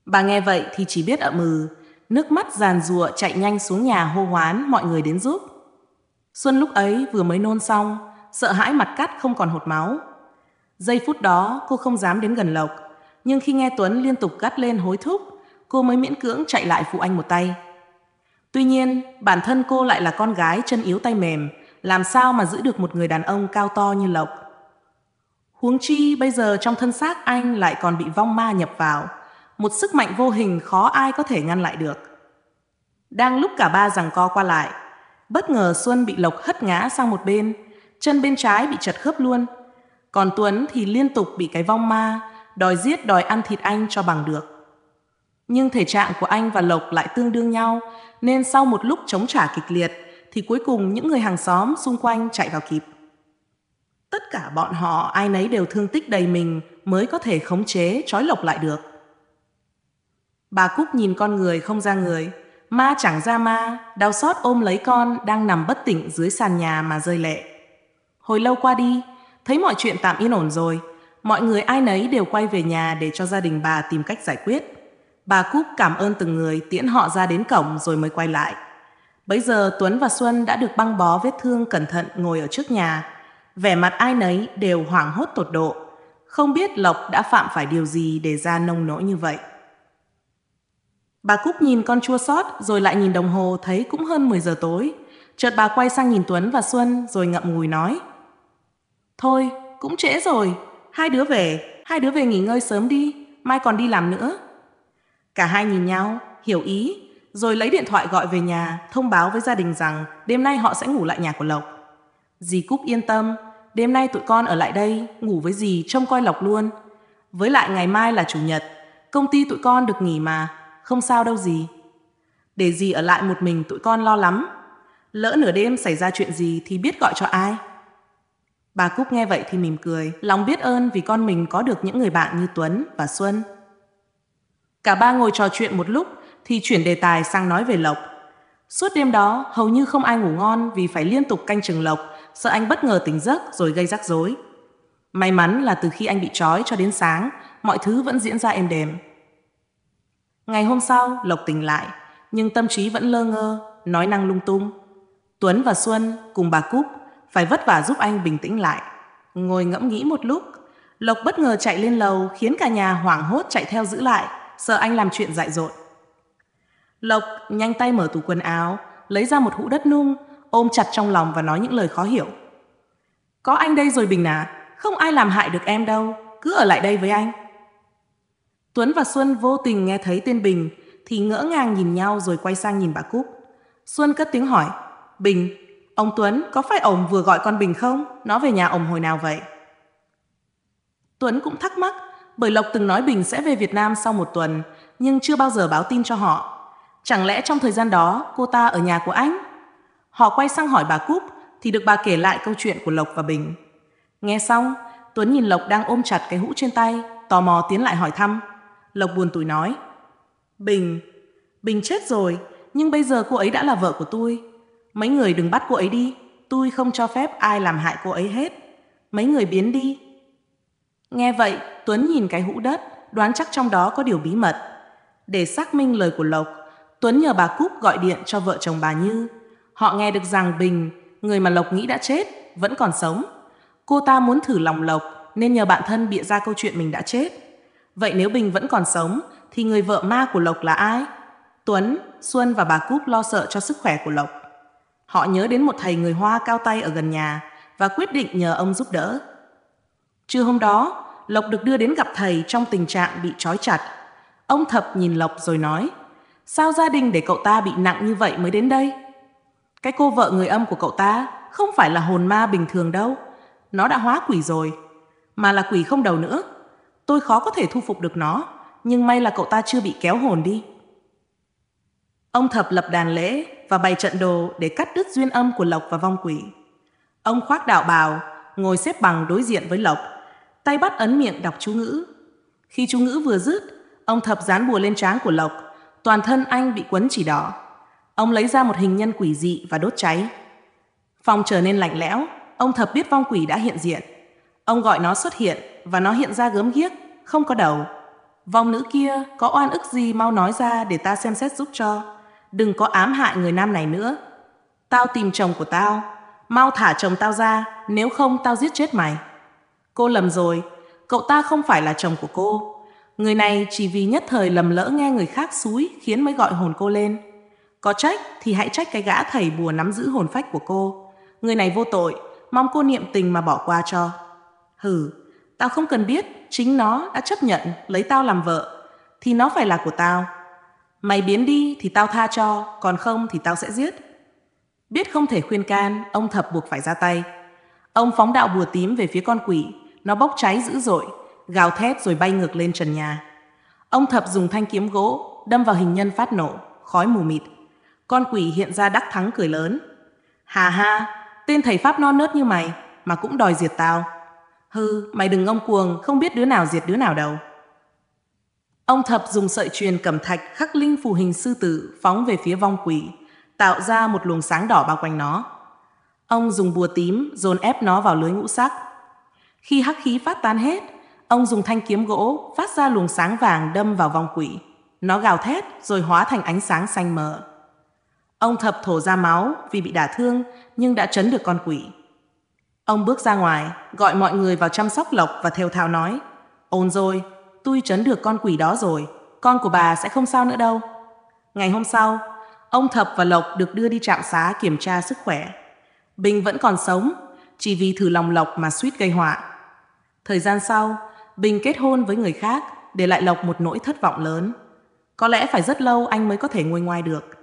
Bà nghe vậy thì chỉ biết ậm ừ, nước mắt giàn rùa chạy nhanh xuống nhà hô hoán mọi người đến giúp. Xuân lúc ấy vừa mới nôn xong, sợ hãi mặt cắt không còn hột máu. Giây phút đó cô không dám đến gần Lộc, nhưng khi nghe Tuấn liên tục gắt lên hối thúc, cô mới miễn cưỡng chạy lại phụ anh một tay. Tuy nhiên, bản thân cô lại là con gái chân yếu tay mềm, làm sao mà giữ được một người đàn ông cao to như Lộc. Huống chi bây giờ trong thân xác anh lại còn bị vong ma nhập vào, một sức mạnh vô hình khó ai có thể ngăn lại được. Đang lúc cả ba giằng co qua lại, bất ngờ Xuân bị Lộc hất ngã sang một bên, chân bên trái bị chật khớp luôn, còn Tuấn thì liên tục bị cái vong ma đòi giết đòi ăn thịt anh cho bằng được. Nhưng thể trạng của anh và Lộc lại tương đương nhau, nên sau một lúc chống trả kịch liệt, thì cuối cùng những người hàng xóm xung quanh chạy vào kịp. Tất cả bọn họ ai nấy đều thương tích đầy mình mới có thể khống chế trói Lộc lại được. Bà Cúc nhìn con người không ra người, ma chẳng ra ma, đau xót ôm lấy con đang nằm bất tỉnh dưới sàn nhà mà rơi lệ. Hồi lâu qua đi, thấy mọi chuyện tạm yên ổn rồi, Mọi người ai nấy đều quay về nhà để cho gia đình bà tìm cách giải quyết. Bà Cúc cảm ơn từng người tiễn họ ra đến cổng rồi mới quay lại. bây giờ Tuấn và Xuân đã được băng bó vết thương cẩn thận ngồi ở trước nhà. Vẻ mặt ai nấy đều hoảng hốt tột độ. Không biết Lộc đã phạm phải điều gì để ra nông nỗi như vậy. Bà Cúc nhìn con chua sót rồi lại nhìn đồng hồ thấy cũng hơn 10 giờ tối. Chợt bà quay sang nhìn Tuấn và Xuân rồi ngậm ngùi nói. Thôi, cũng trễ rồi, Hai đứa về, hai đứa về nghỉ ngơi sớm đi, mai còn đi làm nữa. Cả hai nhìn nhau, hiểu ý, rồi lấy điện thoại gọi về nhà, thông báo với gia đình rằng đêm nay họ sẽ ngủ lại nhà của Lộc. Dì Cúc yên tâm, đêm nay tụi con ở lại đây, ngủ với dì trông coi Lộc luôn. Với lại ngày mai là chủ nhật, công ty tụi con được nghỉ mà, không sao đâu dì. Để dì ở lại một mình tụi con lo lắm. Lỡ nửa đêm xảy ra chuyện gì thì biết gọi cho ai. Bà Cúc nghe vậy thì mỉm cười, lòng biết ơn vì con mình có được những người bạn như Tuấn và Xuân. Cả ba ngồi trò chuyện một lúc thì chuyển đề tài sang nói về Lộc. Suốt đêm đó, hầu như không ai ngủ ngon vì phải liên tục canh chừng Lộc, sợ anh bất ngờ tỉnh giấc rồi gây rắc rối. May mắn là từ khi anh bị trói cho đến sáng, mọi thứ vẫn diễn ra êm đềm. Ngày hôm sau, Lộc tỉnh lại, nhưng tâm trí vẫn lơ ngơ, nói năng lung tung. Tuấn và Xuân cùng bà Cúc phải vất vả giúp anh bình tĩnh lại. Ngồi ngẫm nghĩ một lúc, Lộc bất ngờ chạy lên lầu khiến cả nhà hoảng hốt chạy theo giữ lại, sợ anh làm chuyện dại dột. Lộc nhanh tay mở tủ quần áo, lấy ra một hũ đất nung, ôm chặt trong lòng và nói những lời khó hiểu. Có anh đây rồi Bình à, không ai làm hại được em đâu, cứ ở lại đây với anh. Tuấn và Xuân vô tình nghe thấy tên Bình thì ngỡ ngàng nhìn nhau rồi quay sang nhìn bà Cúc. Xuân cất tiếng hỏi, Bình, Ông Tuấn, có phải ổng vừa gọi con Bình không? Nó về nhà ổng hồi nào vậy? Tuấn cũng thắc mắc, bởi Lộc từng nói Bình sẽ về Việt Nam sau một tuần, nhưng chưa bao giờ báo tin cho họ. Chẳng lẽ trong thời gian đó cô ta ở nhà của anh? Họ quay sang hỏi bà Cúp thì được bà kể lại câu chuyện của Lộc và Bình. Nghe xong, Tuấn nhìn Lộc đang ôm chặt cái hũ trên tay, tò mò tiến lại hỏi thăm. Lộc buồn tủi nói, Bình, Bình chết rồi, nhưng bây giờ cô ấy đã là vợ của tôi, Mấy người đừng bắt cô ấy đi, tôi không cho phép ai làm hại cô ấy hết. Mấy người biến đi. Nghe vậy, Tuấn nhìn cái hũ đất, đoán chắc trong đó có điều bí mật. Để xác minh lời của Lộc, Tuấn nhờ bà Cúc gọi điện cho vợ chồng bà Như. Họ nghe được rằng Bình, người mà Lộc nghĩ đã chết, vẫn còn sống. Cô ta muốn thử lòng Lộc nên nhờ bạn thân bịa ra câu chuyện mình đã chết. Vậy nếu Bình vẫn còn sống thì người vợ ma của Lộc là ai? Tuấn, Xuân và bà Cúc lo sợ cho sức khỏe của Lộc. Họ nhớ đến một thầy người Hoa cao tay ở gần nhà và quyết định nhờ ông giúp đỡ. Trưa hôm đó, Lộc được đưa đến gặp thầy trong tình trạng bị trói chặt. Ông Thập nhìn Lộc rồi nói, sao gia đình để cậu ta bị nặng như vậy mới đến đây? Cái cô vợ người âm của cậu ta không phải là hồn ma bình thường đâu. Nó đã hóa quỷ rồi, mà là quỷ không đầu nữa. Tôi khó có thể thu phục được nó, nhưng may là cậu ta chưa bị kéo hồn đi. Ông thập lập đàn lễ và bày trận đồ để cắt đứt duyên âm của Lộc và vong quỷ. Ông khoác đạo bào, ngồi xếp bằng đối diện với Lộc, tay bắt ấn miệng đọc chú ngữ. Khi chú ngữ vừa dứt, ông thập dán bùa lên trán của Lộc, toàn thân anh bị quấn chỉ đỏ. Ông lấy ra một hình nhân quỷ dị và đốt cháy. Phòng trở nên lạnh lẽo, ông thập biết vong quỷ đã hiện diện. Ông gọi nó xuất hiện và nó hiện ra gớm ghiếc, không có đầu. Vong nữ kia có oan ức gì mau nói ra để ta xem xét giúp cho đừng có ám hại người nam này nữa. Tao tìm chồng của tao, mau thả chồng tao ra, nếu không tao giết chết mày. Cô lầm rồi, cậu ta không phải là chồng của cô. Người này chỉ vì nhất thời lầm lỡ nghe người khác xúi khiến mới gọi hồn cô lên. Có trách thì hãy trách cái gã thầy bùa nắm giữ hồn phách của cô. Người này vô tội, mong cô niệm tình mà bỏ qua cho. Hừ, tao không cần biết, chính nó đã chấp nhận lấy tao làm vợ, thì nó phải là của tao. Mày biến đi thì tao tha cho, còn không thì tao sẽ giết. Biết không thể khuyên can, ông thập buộc phải ra tay. Ông phóng đạo bùa tím về phía con quỷ, nó bốc cháy dữ dội, gào thét rồi bay ngược lên trần nhà. Ông thập dùng thanh kiếm gỗ, đâm vào hình nhân phát nổ, khói mù mịt. Con quỷ hiện ra đắc thắng cười lớn. Hà ha, tên thầy Pháp non nớt như mày, mà cũng đòi diệt tao. Hư, mày đừng ngông cuồng, không biết đứa nào diệt đứa nào đâu. Ông Thập dùng sợi truyền cầm thạch khắc linh phù hình sư tử phóng về phía vong quỷ, tạo ra một luồng sáng đỏ bao quanh nó. Ông dùng bùa tím dồn ép nó vào lưới ngũ sắc. Khi hắc khí phát tan hết, ông dùng thanh kiếm gỗ phát ra luồng sáng vàng đâm vào vong quỷ. Nó gào thét rồi hóa thành ánh sáng xanh mờ. Ông Thập thổ ra máu vì bị đả thương nhưng đã chấn được con quỷ. Ông bước ra ngoài, gọi mọi người vào chăm sóc Lộc và theo thào nói. Ổn rồi, tôi trấn được con quỷ đó rồi, con của bà sẽ không sao nữa đâu. Ngày hôm sau, ông Thập và Lộc được đưa đi trạm xá kiểm tra sức khỏe. Bình vẫn còn sống, chỉ vì thử lòng Lộc mà suýt gây họa. Thời gian sau, Bình kết hôn với người khác, để lại Lộc một nỗi thất vọng lớn. Có lẽ phải rất lâu anh mới có thể nguôi ngoai được.